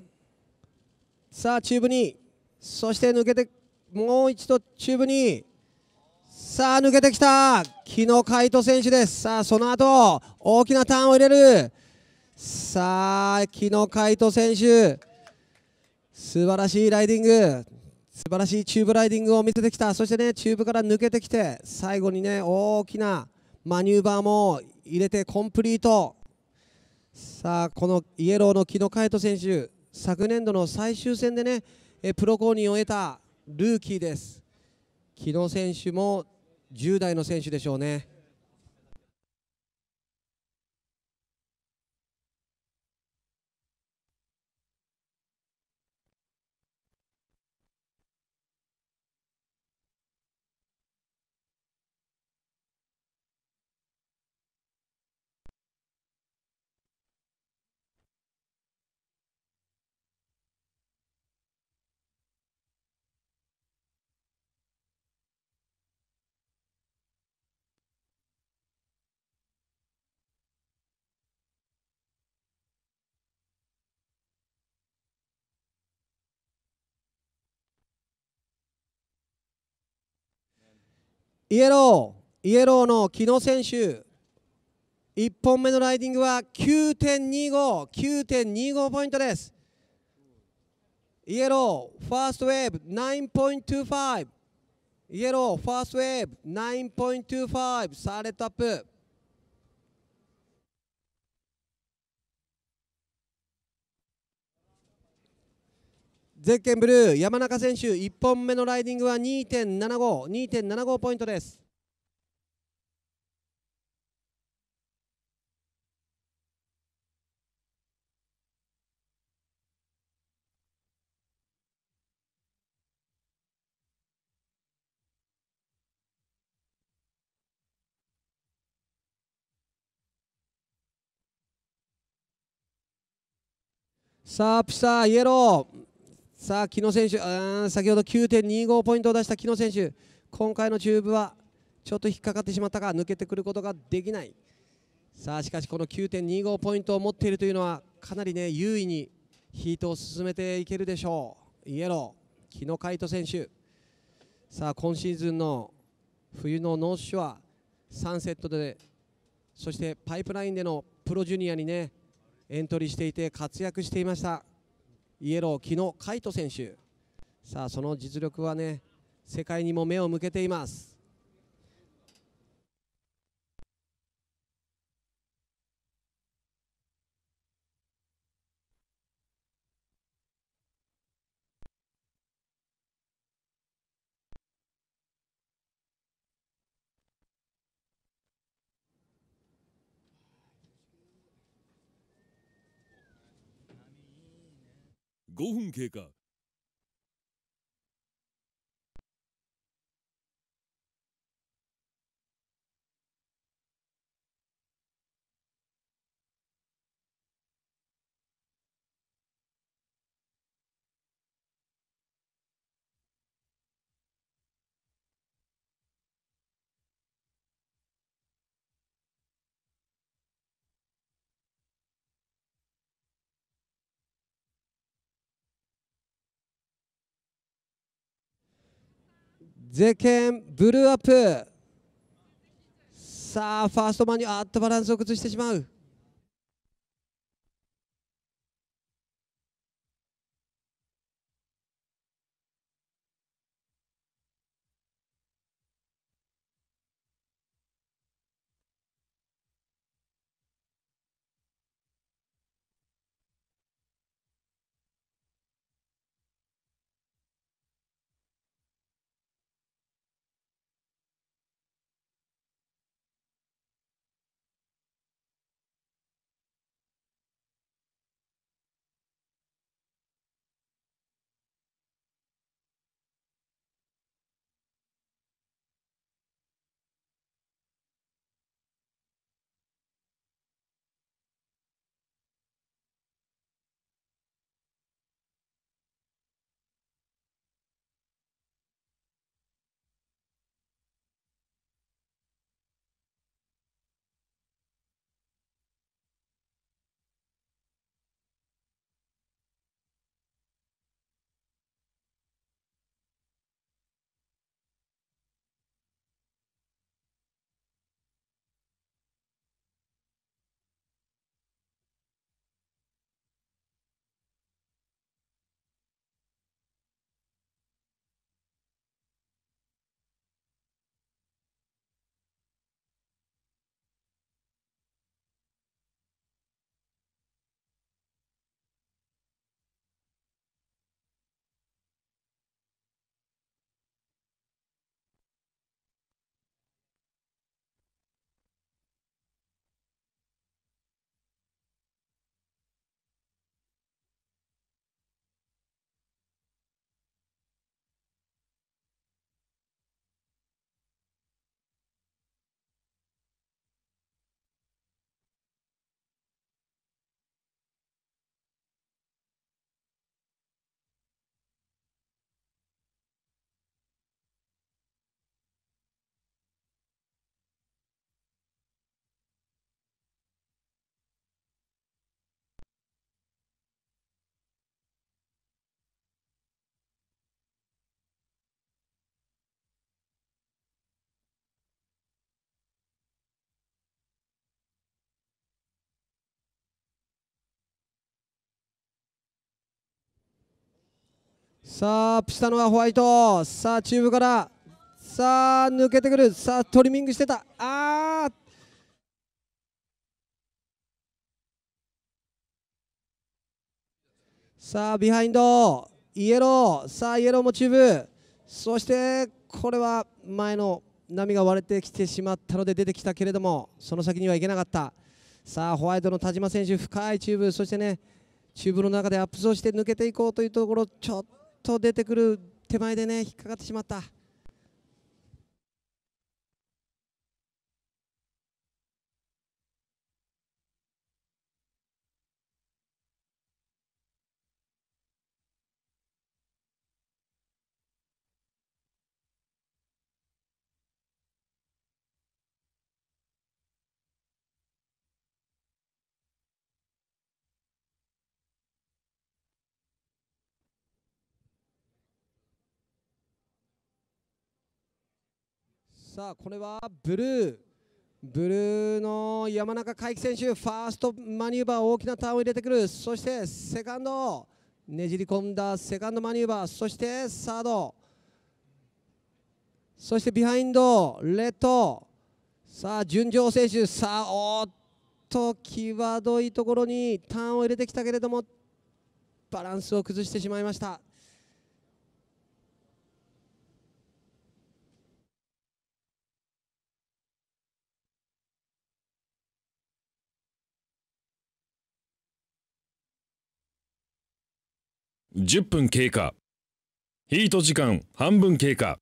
さあチューブにそして抜けてもう一度チューブにさあ抜けてきた木野海斗選手ですさあその後大きなターンを入れるさあ木野海斗選手素晴らしいライディング素晴らしいチューブライディングを見せてきたそしてねチューブから抜けてきて最後にね大きなマニューバーも入れてコンプリートさあこのイエローの木野海斗選手昨年度の最終戦でねプロ公認を得たルーキーです木野選手も10代の選手でしょうねイエローイエローの木野選手1本目のライディングは9.25、9.25ポイントです。イエロー、ファーストウェーブ、9.25。イエロー、ファーストウェーブ、9.25。サーレットアップ。ゼッケンブルー山中選手1本目のライディングは2.75 2.75ポイントですさあピサイエローさあ、木野選手、先ほど9.25ポイントを出した木野選手、今回のチューブはちょっと引っかかってしまったか、抜けてくることができない。さあ、しかしこの9.25ポイントを持っているというのは、かなりね、優位にヒートを進めていけるでしょう。イエロー、木野海斗選手。さあ、今シーズンの冬のノースショア、サンセットで、そしてパイプラインでのプロジュニアにね、エントリーしていて活躍していました。イエロー、木野海斗選手、さあその実力はね、世界にも目を向けています。5分経過ゼケンブルーアップさあファーストマンにあっとバランスを崩してしまうさあアップしたのはホワイトさあチューブからさあ抜けてくるさあトリミングしてたあーさあビハインドイエローさあイエローもチューブそしてこれは前の波が割れてきてしまったので出てきたけれどもその先にはいけなかったさあホワイトの田島選手深いチューブそしてねチューブの中でアップスをして抜けていこうというところちょっと出てくる手前でね引っかかってしまった。さあこれはブルーブルーの山中海輝選手ファーストマニューバー大きなターンを入れてくるそしてセカンドねじり込んだセカンドマニューバーそしてサードそしてビハインドレッドさあ純情選手さあおっと際どいところにターンを入れてきたけれどもバランスを崩してしまいました。10分経過ヒート時間半分経過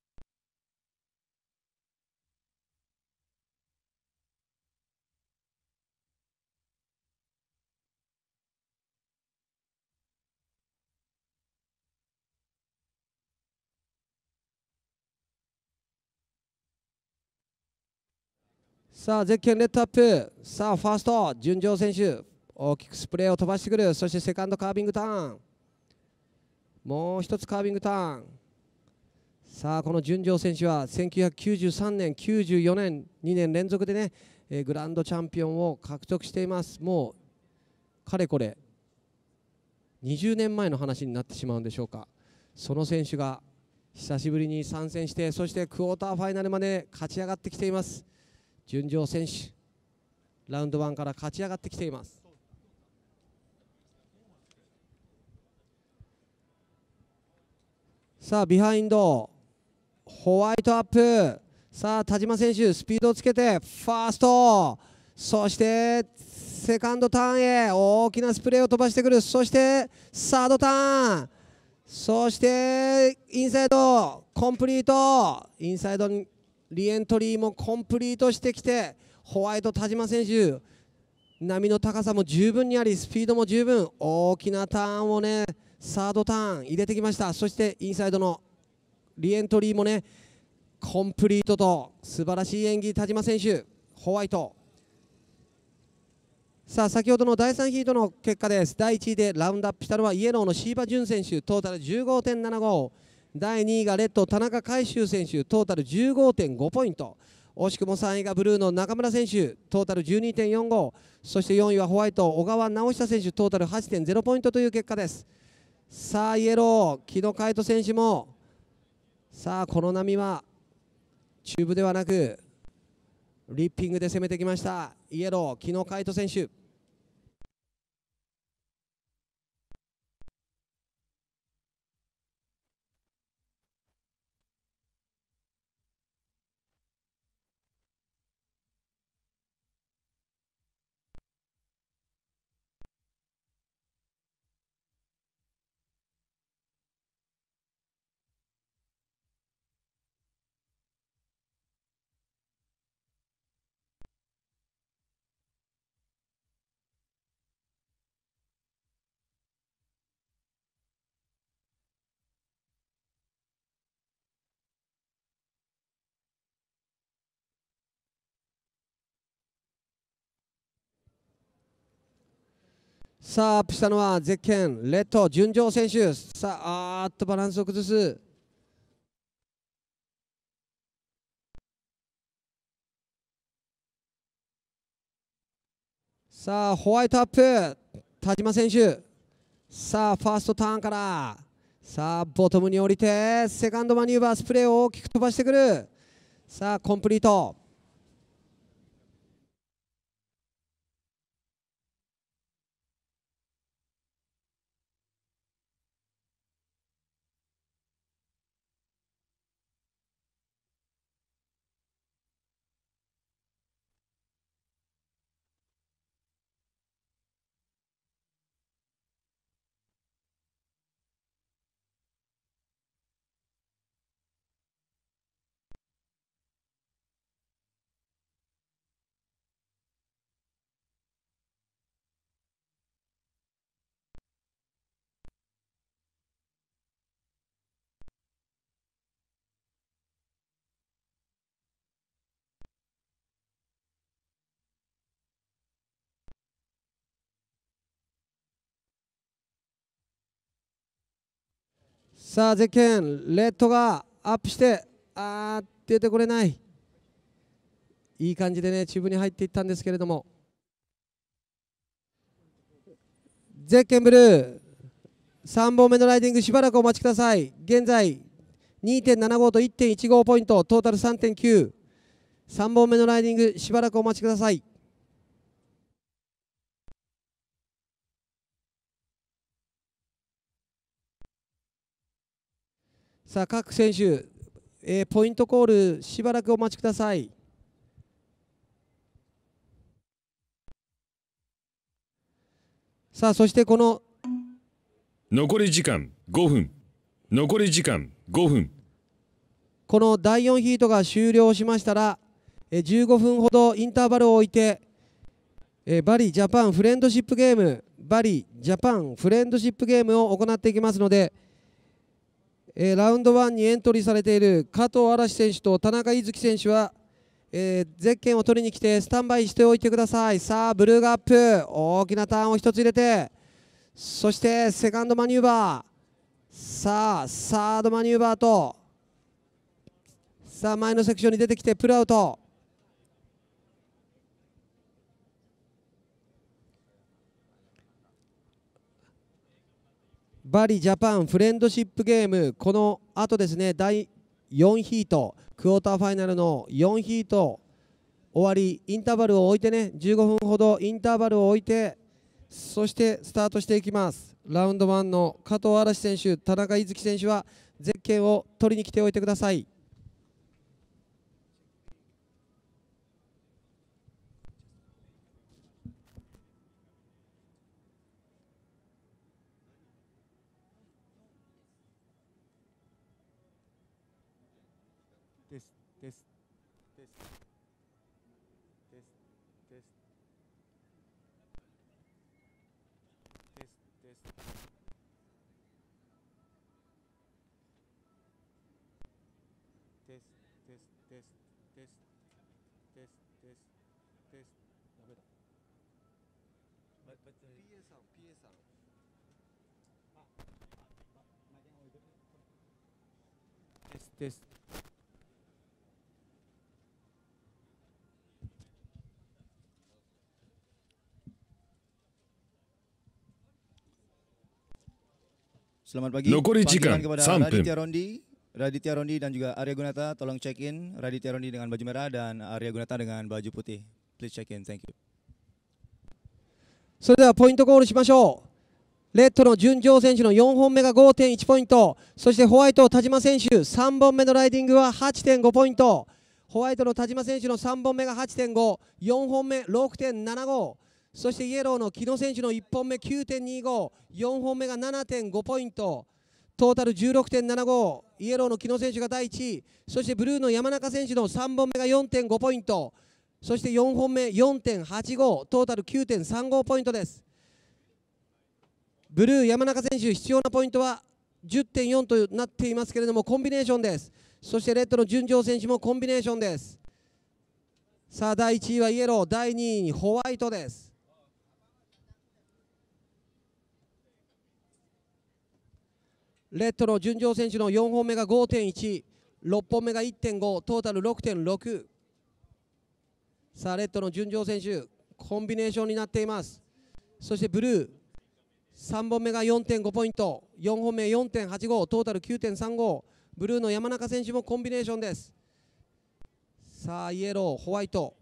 さあゼッケンレッドアップさあファースト純情選手大きくスプレーを飛ばしてくるそしてセカンドカービングターンもう1つカービングターンさあこの純情選手は1993年、94年2年連続でね、えグランドチャンピオンを獲得していますもうかれこれ20年前の話になってしまうんでしょうかその選手が久しぶりに参戦してそしてクォーターファイナルまで勝ち上がってきています純情選手ラウンド1から勝ち上がってきていますさあビハインドホワイトアップさあ田島選手スピードをつけてファーストそしてセカンドターンへ大きなスプレーを飛ばしてくるそしてサードターンそしてインサイドコンプリートインサイドリエントリーもコンプリートしてきてホワイト田島選手波の高さも十分にありスピードも十分大きなターンをねサードターン入れてきましたそしてインサイドのリエントリーもねコンプリートと素晴らしい演技田島選手ホワイトさあ先ほどの第3ヒートの結果です第1位でラウンドアップしたのはイエローの椎葉潤選手トータル15.75第2位がレッド田中海舟選手トータル15.5ポイント惜しくも3位がブルーの中村選手トータル12.45そして4位はホワイト小川直久選手トータル8.0ポイントという結果です。さあイエロー木戸海斗選手もさあこの波はチューブではなくリッピングで攻めてきましたイエロー木野海斗選手さあアップしたのはゼッケンレッド純情選手さああっとバランスを崩すさあホワイトアップ田島選手さあファーストターンからさあボトムに降りてセカンドマニューバースプレーを大きく飛ばしてくるさあコンプリートさあゼッケンレッドがアップしてあー出てこれないいい感じでねチューブに入っていったんですけれどもゼッケンブルー3本目のライディングしばらくお待ちください現在2.75と1.15ポイントトータル3.93本目のライディングしばらくお待ちくださいさあ各選手、えー、ポイントコールしばらくお待ちください。さあそしてこの残り時間5分残り時間5分この第4ヒートが終了しましたら15分ほどインターバルを置いてバリジャパンフレンドシップゲームバリジャパンフレンドシップゲームを行っていきますのでえー、ラウンド1にエントリーされている加藤嵐選手と田中柚希選手は、えー、ゼッケンを取りに来てスタンバイしておいてくださいさあブルーがアップ大きなターンを1つ入れてそしてセカンドマニューバーさあサードマニューバーとさあ前のセクションに出てきてプルアウトバリジャパンフレンドシップゲームこのあとですね第4ヒートクォーターファイナルの4ヒート終わりインターバルを置いてね15分ほどインターバルを置いてそしてスタートしていきますラウンド1の加藤嵐選手田中瑞希選手はゼッケンを取りに来ておいてください。テステステステステステスダメだ t e PA さん PA さんいテステス残り時間3分。Raditya Rondi dan juga Arya Gunata tolong check in. Raditya Rondi dengan baju merah dan Arya Gunata dengan baju putih. Please check in. Thank you. それではポイントゴールしましょう。レッドの純情選手の4本目が5.1ポイント、そしてホワイト、田島選手、3本目のライディングは8.5ポイント、ホワイトの田島選手の3本目が8.5、4本目6.75、そしてイエローの木野選手の1本目9.25、4本目が7.5ポイント、トータル16.75イエローの木野選手が第1位そしてブルーの山中選手の3本目が4.5ポイントそして4本目4.85トータル9.35ポイントですブルー山中選手必要なポイントは10.4となっていますけれどもコンビネーションですそしてレッドの純情選手もコンビネーションですさあ第1位はイエロー第2位にホワイトですレッドの純情選手の4本目が5.16本目が1.5トータル6.6さあレッドの純情選手コンビネーションになっていますそしてブルー3本目が4.5ポイント4本目4.85トータル9.35ブルーの山中選手もコンビネーションですさあイエローホワイト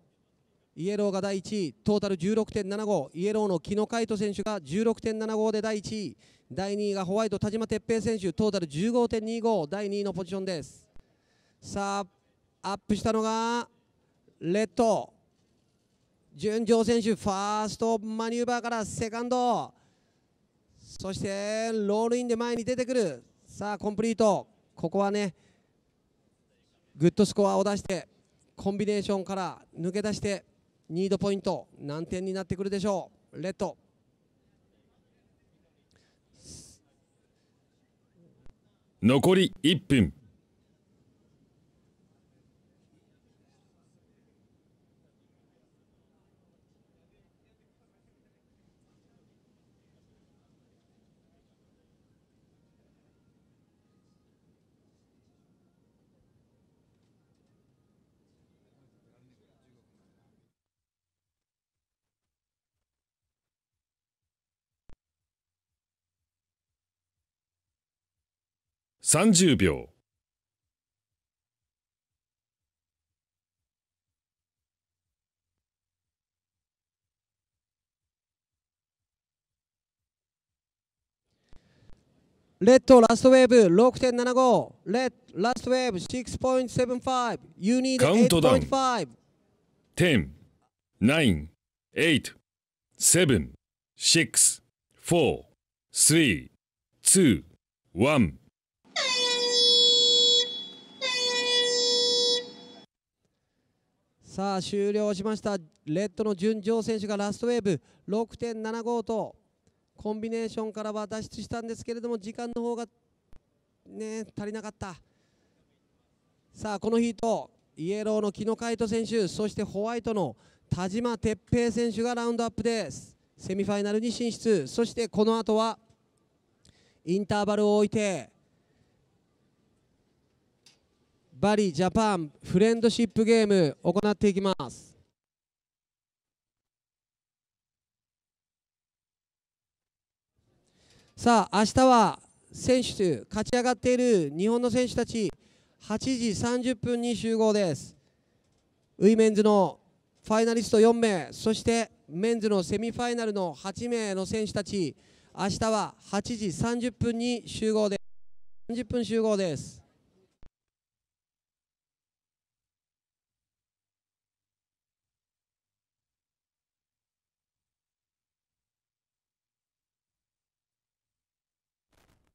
イエローが第1位トータル16.75イエローの木野海斗選手が16.75で第1位第2位がホワイト田島哲平選手トータル15.25第2位のポジションですさあアップしたのがレッド純情選手ファーストマニューバーからセカンドそしてロールインで前に出てくるさあコンプリートここはねグッドスコアを出してコンビネーションから抜け出してニードポイント何点になってくるでしょうレッド残り1分30秒レッドラストウェーブ6.75レッドラストウェーブ6.75ユニードカウントダウン10 9 8 7 6 4 3 2 1さあ終了しましたレッドの純情選手がラストウェーブ6.75とコンビネーションからは脱出したんですけれども時間の方がね足りなかったさあこのヒートイエローの木野海人選手そしてホワイトの田島哲平選手がラウンドアップですセミファイナルに進出そしてこの後はインターバルを置いてバリジャパンフレンドシップゲーム行っていきます。さあ明日は選手勝ち上がっている日本の選手たち8時30分に集合ですウィメンズのファイナリスト4名そしてメンズのセミファイナルの8名の選手たち明日は8時30分に集合です30分集合です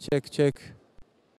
Check, check.